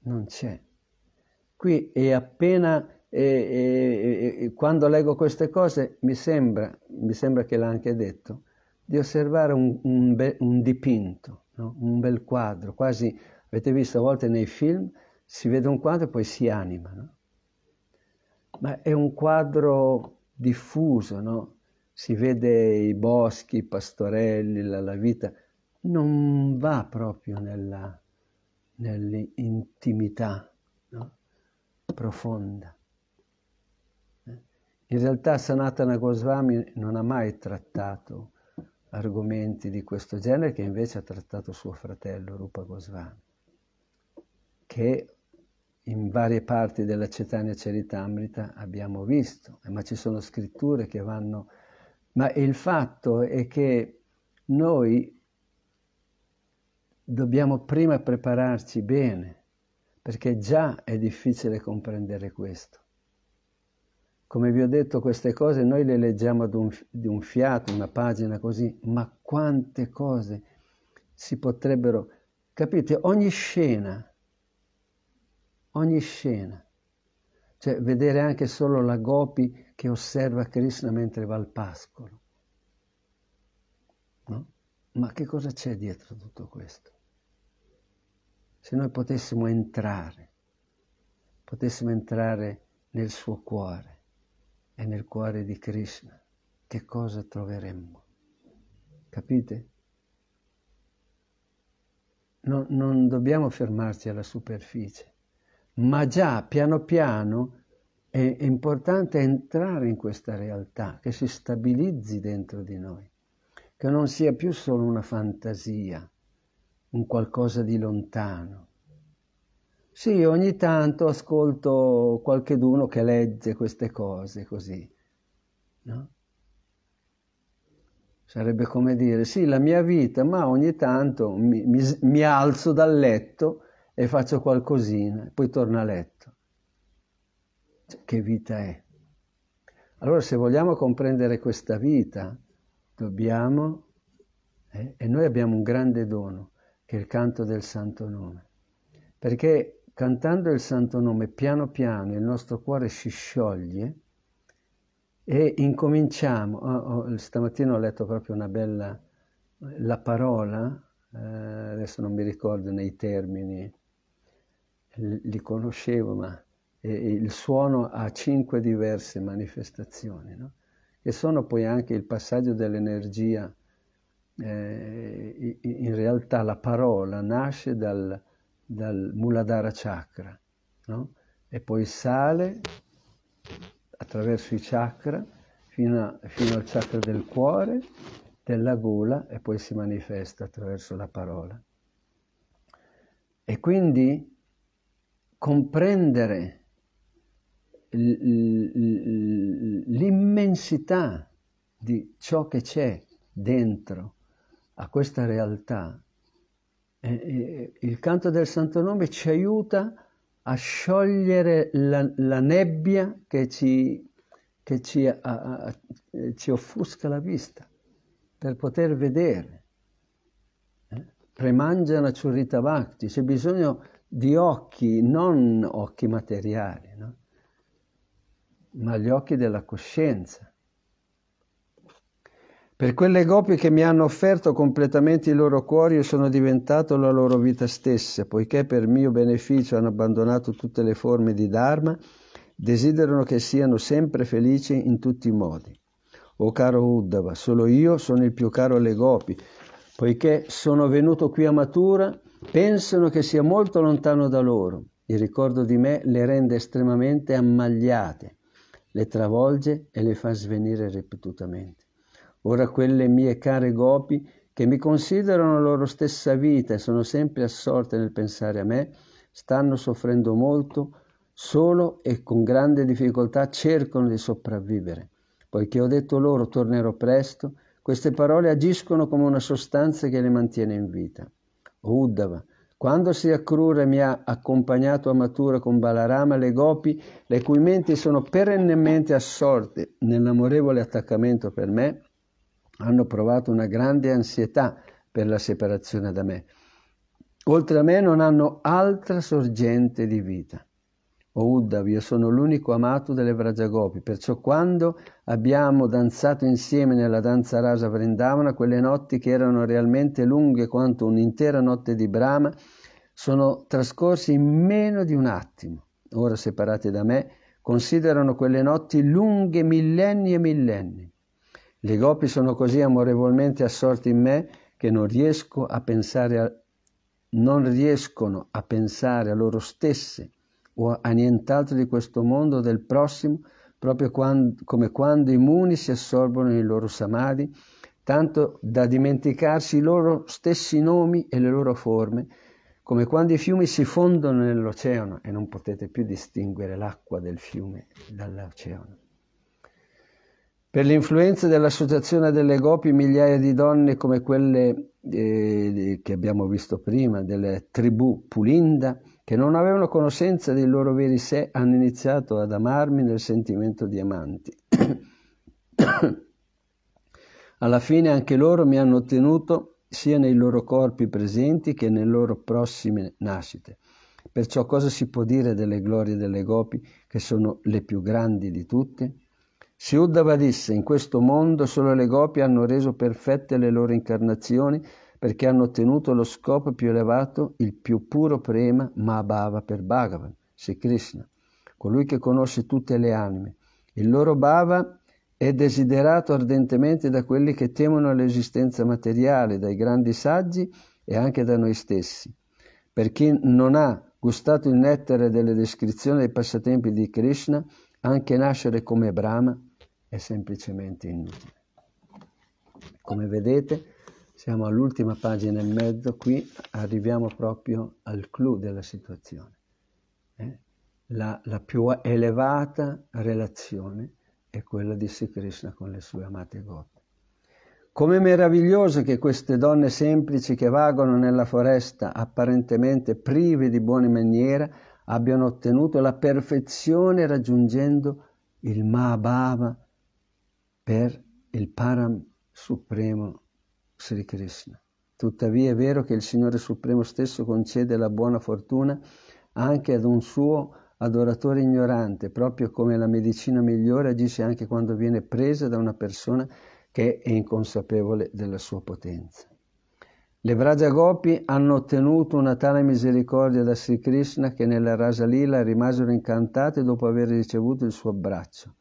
non c'è. Qui è appena, è, è, quando leggo queste cose, mi sembra, mi sembra che l'ha anche detto, di osservare un, un, be, un dipinto, no? un bel quadro, quasi avete visto a volte nei film, si vede un quadro e poi si anima. No? Ma è un quadro diffuso, no? si vede i boschi, i pastorelli, la, la vita, non va proprio nella, nell'intimità no? profonda. Eh? In realtà Sanatana Goswami non ha mai trattato argomenti di questo genere che invece ha trattato suo fratello Rupa Goswami, che in varie parti della Cetania Ceritamrita abbiamo visto, ma ci sono scritture che vanno... Ma il fatto è che noi dobbiamo prima prepararci bene, perché già è difficile comprendere questo. Come vi ho detto, queste cose noi le leggiamo ad un, di un fiato, una pagina così, ma quante cose si potrebbero... Capite? Ogni scena, ogni scena. Cioè, vedere anche solo la gopi che osserva Krishna mentre va al pascolo. No? Ma che cosa c'è dietro tutto questo? Se noi potessimo entrare, potessimo entrare nel suo cuore, e nel cuore di Krishna, che cosa troveremmo? Capite? No, non dobbiamo fermarci alla superficie, ma già piano piano è importante entrare in questa realtà, che si stabilizzi dentro di noi, che non sia più solo una fantasia, un qualcosa di lontano, sì, ogni tanto ascolto qualcheduno che legge queste cose così, no? Sarebbe come dire, sì, la mia vita, ma ogni tanto mi, mi, mi alzo dal letto e faccio qualcosina, poi torno a letto. Cioè, che vita è? Allora, se vogliamo comprendere questa vita, dobbiamo, eh, e noi abbiamo un grande dono, che è il canto del Santo Nome, perché cantando il santo nome piano piano il nostro cuore si scioglie e incominciamo, oh, oh, stamattina ho letto proprio una bella, la parola, eh, adesso non mi ricordo nei termini, li conoscevo, ma eh, il suono ha cinque diverse manifestazioni, no? che sono poi anche il passaggio dell'energia, eh, in realtà la parola nasce dal, dal Muladhara Chakra, no? e poi sale attraverso i chakra fino, a, fino al chakra del cuore, della gola e poi si manifesta attraverso la parola. E quindi comprendere l'immensità di ciò che c'è dentro a questa realtà eh, eh, il canto del Santo Nome ci aiuta a sciogliere la, la nebbia che, ci, che ci, a, a, ci, offusca la vista per poter vedere. Eh, Premangia la ciurrita bhakti, c'è bisogno di occhi, non occhi materiali, no? ma gli occhi della coscienza. Per quelle gopi che mi hanno offerto completamente i loro cuori io sono diventato la loro vita stessa, poiché per mio beneficio hanno abbandonato tutte le forme di Dharma, desiderano che siano sempre felici in tutti i modi. O caro Uddhava, solo io sono il più caro alle gopi, poiché sono venuto qui a Matura, pensano che sia molto lontano da loro. Il ricordo di me le rende estremamente ammagliate, le travolge e le fa svenire ripetutamente. Ora quelle mie care gopi, che mi considerano loro stessa vita e sono sempre assorte nel pensare a me, stanno soffrendo molto, solo e con grande difficoltà cercano di sopravvivere. Poiché ho detto loro tornerò presto, queste parole agiscono come una sostanza che le mantiene in vita. Uddhava, quando si Siakrura mi ha accompagnato a matura con Balarama, le gopi, le cui menti sono perennemente assorte nell'amorevole attaccamento per me, hanno provato una grande ansietà per la separazione da me. Oltre a me non hanno altra sorgente di vita. O oh, Uddav, io sono l'unico amato delle Vrajagopi, perciò quando abbiamo danzato insieme nella danza rasa Vrindavana, quelle notti che erano realmente lunghe quanto un'intera notte di Brahma, sono trascorsi in meno di un attimo. Ora separati da me, considerano quelle notti lunghe millenni e millenni. Le gopi sono così amorevolmente assorti in me che non, riesco a pensare a, non riescono a pensare a loro stesse o a nient'altro di questo mondo o del prossimo, proprio quando, come quando i muni si assorbono nei loro samadhi, tanto da dimenticarsi i loro stessi nomi e le loro forme, come quando i fiumi si fondono nell'oceano e non potete più distinguere l'acqua del fiume dall'oceano. Per l'influenza dell'associazione delle gopi migliaia di donne come quelle eh, che abbiamo visto prima, delle tribù Pulinda, che non avevano conoscenza dei loro veri sé, hanno iniziato ad amarmi nel sentimento di amanti. Alla fine anche loro mi hanno ottenuto sia nei loro corpi presenti che nelle loro prossime nascite. Perciò cosa si può dire delle glorie delle gopi che sono le più grandi di tutte? Si Uddhava disse, in questo mondo solo le gopi hanno reso perfette le loro incarnazioni perché hanno ottenuto lo scopo più elevato, il più puro prema Mahabhava per Bhagavan, Sri Krishna, colui che conosce tutte le anime. Il loro Bhava è desiderato ardentemente da quelli che temono l'esistenza materiale, dai grandi saggi e anche da noi stessi. Per chi non ha gustato il nettare delle descrizioni dei passatempi di Krishna, anche nascere come Brahma è semplicemente inutile. Come vedete siamo all'ultima pagina e mezzo, qui arriviamo proprio al clou della situazione. Eh? La, la, più elevata relazione è quella di Sri Krishna con le sue amate gote. Come meraviglioso che queste donne semplici che vagano nella foresta, apparentemente prive di buone maniere, abbiano ottenuto la perfezione raggiungendo il Mahabhava per il Param Supremo Sri Krishna. Tuttavia è vero che il Signore Supremo stesso concede la buona fortuna anche ad un suo adoratore ignorante, proprio come la medicina migliore agisce anche quando viene presa da una persona che è inconsapevole della sua potenza. Le Vraja Gopi hanno ottenuto una tale misericordia da Sri Krishna che nella Rasa Lila rimasero incantate dopo aver ricevuto il suo abbraccio.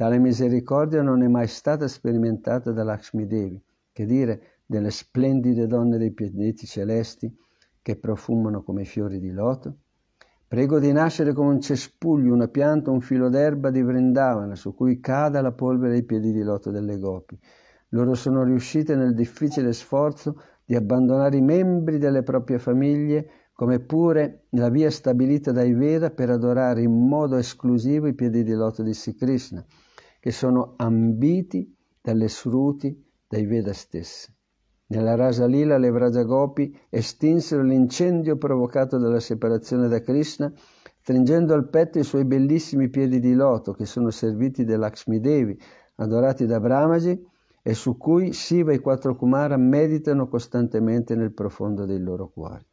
Tale misericordia non è mai stata sperimentata da Lakshmi Devi, che dire delle splendide donne dei pianeti celesti che profumano come fiori di loto? Prego di nascere come un cespuglio, una pianta, un filo d'erba di Vrindavana su cui cada la polvere ai piedi di loto delle gopi. Loro sono riuscite nel difficile sforzo di abbandonare i membri delle proprie famiglie come pure la via stabilita dai Veda per adorare in modo esclusivo i piedi di loto di Sri Krishna che sono ambiti dalle sruti dai Veda stessi. Nella rasa lila le Vrajagopi estinsero l'incendio provocato dalla separazione da Krishna, stringendo al petto i suoi bellissimi piedi di loto che sono serviti da Lakshmi Devi, adorati da Brahmaji e su cui Shiva e i quattro Kumara meditano costantemente nel profondo dei loro cuori.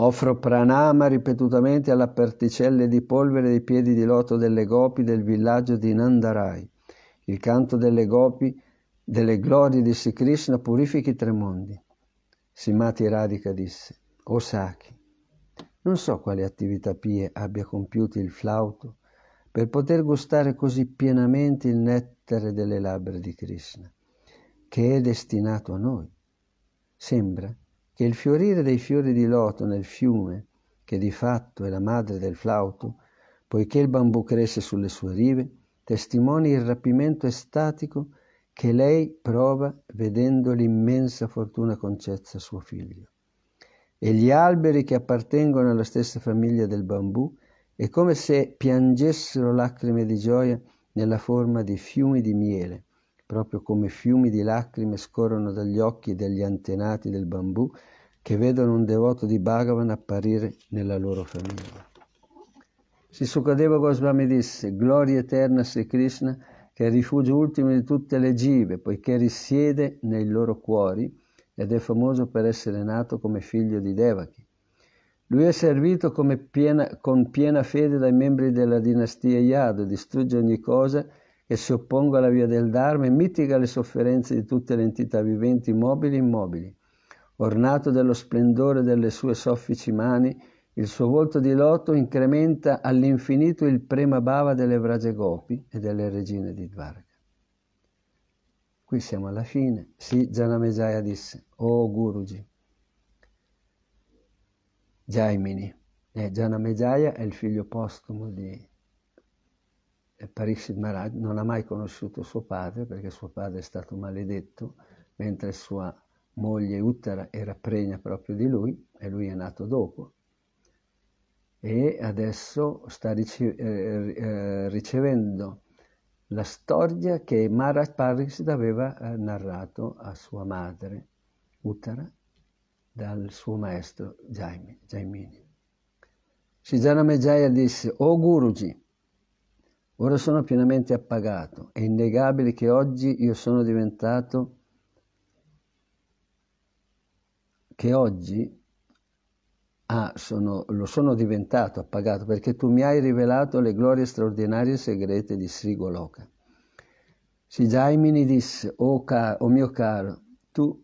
Offro pranama ripetutamente alla particelle di polvere dei piedi di loto delle gopi del villaggio di Nandarai. Il canto delle gopi, delle glorie di Sri Krishna purifica i tre mondi. Simati Radhika disse, O Saki, non so quale attività pie abbia compiuto il flauto per poter gustare così pienamente il nettere delle labbra di Krishna, che è destinato a noi. Sembra che il fiorire dei fiori di loto nel fiume, che di fatto è la madre del flauto, poiché il bambù cresce sulle sue rive, testimoni il rapimento estatico che lei prova vedendo l'immensa fortuna concessa a suo figlio. E gli alberi che appartengono alla stessa famiglia del bambù è come se piangessero lacrime di gioia nella forma di fiumi di miele, proprio come fiumi di lacrime scorrono dagli occhi degli antenati del bambù che vedono un devoto di Bhagavan apparire nella loro famiglia. Si Sukadeva Goswami disse, gloria eterna a Sri Krishna, che è rifugio ultimo di tutte le give, poiché risiede nei loro cuori ed è famoso per essere nato come figlio di Devaki. Lui è servito piena, con piena fede dai membri della dinastia Yadu, distrugge ogni cosa che si opponga alla via del Dharma e mitiga le sofferenze di tutte le entità viventi mobili e immobili. Ornato dello splendore delle sue soffici mani, il suo volto di loto incrementa all'infinito il prema bhava delle Vrajagopi e delle regine di Dvarga. Qui siamo alla fine. Sì, Janamejaya disse, Oh Guruji, Jaimini. E eh, Janamejaya è il figlio postumo di eh, Parishit Maharaj non ha mai conosciuto suo padre perché suo padre è stato maledetto, mentre sua moglie Uttara era pregna proprio di lui e lui è nato dopo. E adesso sta eh, eh, ricevendo la storia che Maharaj Parishit aveva narrato a sua madre Uttara dal suo maestro Jaimini. Sijana Sijaname disse, O Guruji, Ora sono pienamente appagato. È innegabile che oggi io sono diventato che oggi ah, sono, lo sono diventato appagato perché tu mi hai rivelato le glorie straordinarie e segrete di Sri Goloka. Sijaimini disse, oh, caro, oh mio caro, tu,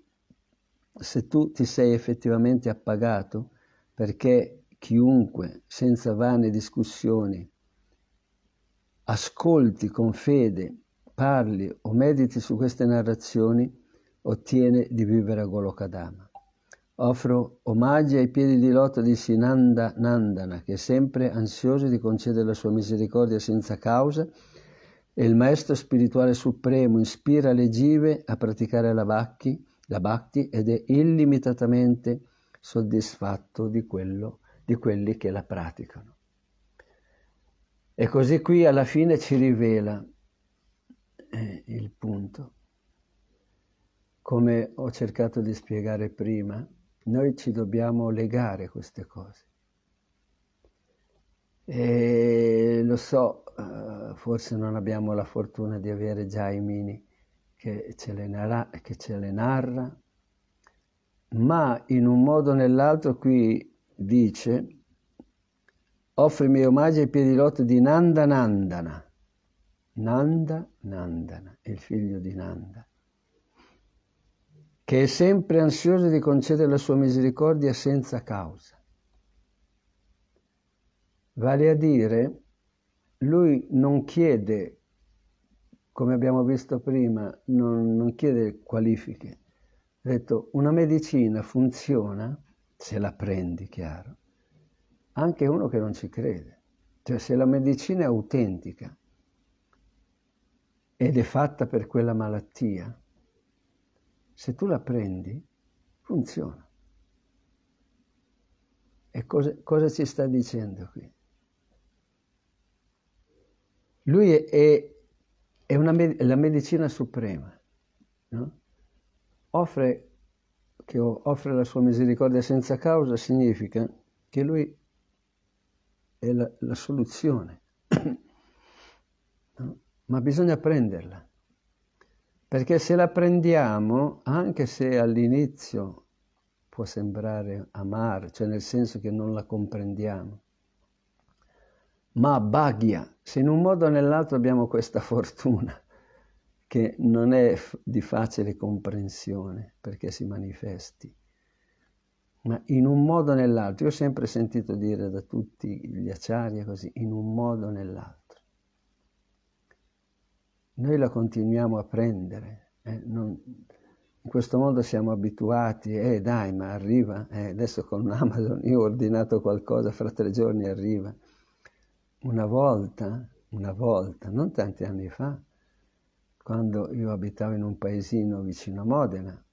se tu ti sei effettivamente appagato, perché chiunque, senza vane discussioni, ascolti con fede, parli o mediti su queste narrazioni, ottiene di vivere a Golokadama. Offro omaggi ai piedi di lotta di Sinanda Nandana, che è sempre ansioso di concedere la sua misericordia senza causa, e il Maestro spirituale supremo ispira le give a praticare la, bhakti, la bhakti ed è illimitatamente soddisfatto di, quello, di quelli che la praticano. E così qui alla fine ci rivela eh, il punto. Come ho cercato di spiegare prima, noi ci dobbiamo legare queste cose. E lo so, eh, forse non abbiamo la fortuna di avere già i mini che ce le, narra, che ce le narra ma in un modo o nell'altro qui dice offre i miei omaggi ai piedi lotti di Nanda Nandana. Nanda Nandana, il figlio di Nanda, che è sempre ansioso di concedere la sua misericordia senza causa. Vale a dire, lui non chiede, come abbiamo visto prima, non, non chiede qualifiche. Ha detto, una medicina funziona se la prendi, chiaro anche uno che non ci crede. Cioè se la medicina è autentica ed è fatta per quella malattia, se tu la prendi, funziona. E cosa, cosa ci sta dicendo qui? Lui è, è, è una, la medicina suprema, no? offre, che offre la sua misericordia senza causa significa che lui è la, la soluzione, no? ma bisogna prenderla, perché se la prendiamo, anche se all'inizio può sembrare amara, cioè nel senso che non la comprendiamo, ma baghia, se in un modo o nell'altro abbiamo questa fortuna che non è di facile comprensione perché si manifesti ma in un modo o nell'altro, io ho sempre sentito dire da tutti gli acciari così, in un modo o nell'altro. Noi la continuiamo a prendere, eh? non, in questo modo siamo abituati, eh dai, ma arriva, eh, adesso con Amazon io ho ordinato qualcosa, fra tre giorni arriva. Una volta, una volta, non tanti anni fa, quando io abitavo in un paesino vicino a Modena,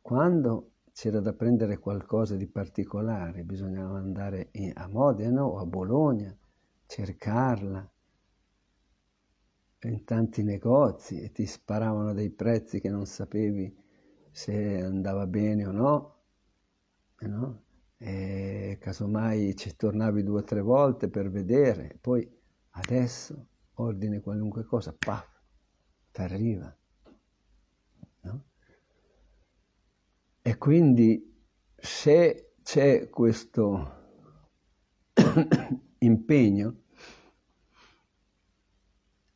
quando c'era da prendere qualcosa di particolare, bisognava andare in, a Modena o a Bologna, cercarla in tanti negozi e ti sparavano dei prezzi che non sapevi se andava bene o no, eh, no? E casomai ci tornavi due o tre volte per vedere, poi adesso ordine qualunque cosa, paf, ti arriva. E quindi se c'è questo impegno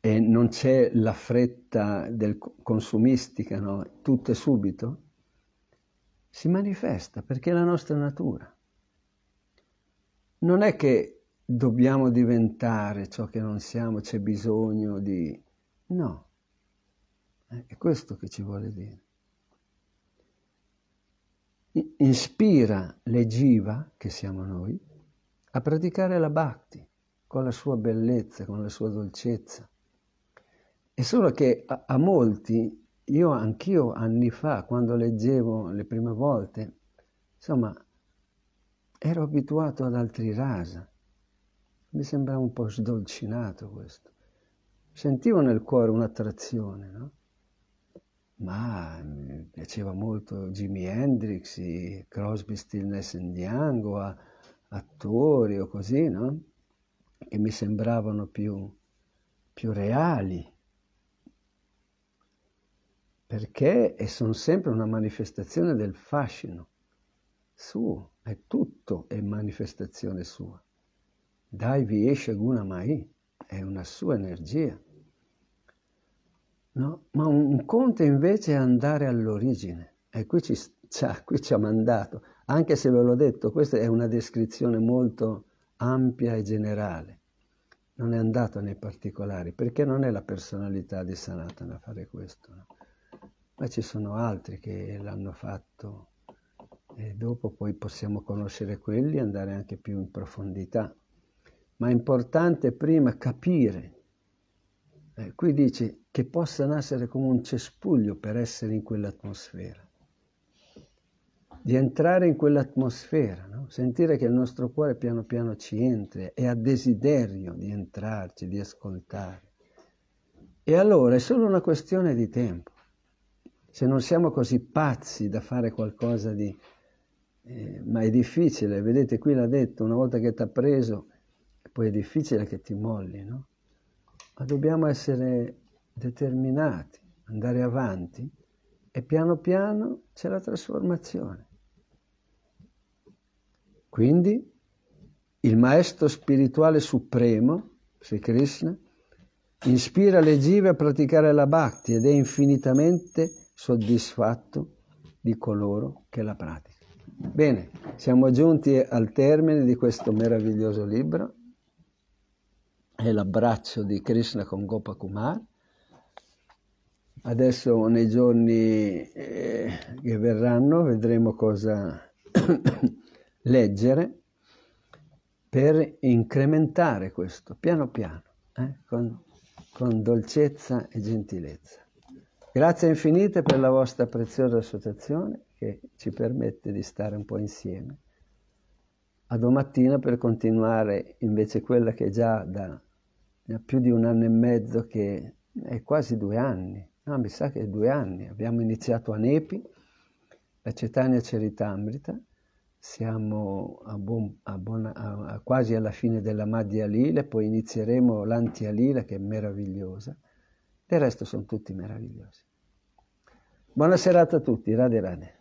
e non c'è la fretta del consumistica, no? tutto è subito, si manifesta perché è la nostra natura. Non è che dobbiamo diventare ciò che non siamo, c'è bisogno di... No, eh, è questo che ci vuole dire ispira le jiva, che siamo noi, a praticare la bhakti con la sua bellezza, con la sua dolcezza. È solo che a, a molti, io anch'io anni fa, quando leggevo le prime volte, insomma, ero abituato ad altri rasa. Mi sembrava un po' sdolcinato questo. Sentivo nel cuore un'attrazione, no? ma mi mm, piaceva molto Jimi Hendrix, Crosby, Stillness and Young, o attori o così, no? Che mi sembravano più, più reali. Perché sono sempre una manifestazione del fascino suo, è tutto è manifestazione sua. Dai vi esce guna mai, è una sua energia. No? Ma un conto invece è andare all'origine. E qui ci, cioè, qui ci ha mandato, anche se ve l'ho detto, questa è una descrizione molto ampia e generale. Non è andato nei particolari, perché non è la personalità di Sanatana a fare questo. No? Ma ci sono altri che l'hanno fatto e dopo poi possiamo conoscere quelli e andare anche più in profondità. Ma è importante prima capire eh, qui dice che possa nascere come un cespuglio per essere in quell'atmosfera. Di entrare in quell'atmosfera, no? sentire che il nostro cuore piano piano ci entra e ha desiderio di entrarci, di ascoltare. E allora è solo una questione di tempo. Se non siamo così pazzi da fare qualcosa di... Eh, ma è difficile, vedete qui l'ha detto, una volta che ti ha preso, poi è difficile che ti molli, no? ma dobbiamo essere determinati, andare avanti e piano piano c'è la trasformazione. Quindi il maestro spirituale supremo, Sri Krishna, ispira le jive a praticare la bhakti ed è infinitamente soddisfatto di coloro che la praticano. Bene, siamo giunti al termine di questo meraviglioso libro è l'abbraccio di Krishna con Gopakumar. Adesso nei giorni eh, che verranno vedremo cosa leggere per incrementare questo piano piano, eh, con, con dolcezza e gentilezza. Grazie infinite per la vostra preziosa associazione che ci permette di stare un po' insieme. A domattina per continuare invece quella che già da da più di un anno e mezzo che è quasi due anni, no mi sa che è due anni, abbiamo iniziato a Nepi, la Cetania Ceritambrita, siamo a buon, a buona, a, quasi alla fine della Madhya Lila, poi inizieremo l'Antia Lila che è meravigliosa, del resto sono tutti meravigliosi. Buona serata a tutti, Rade Rade.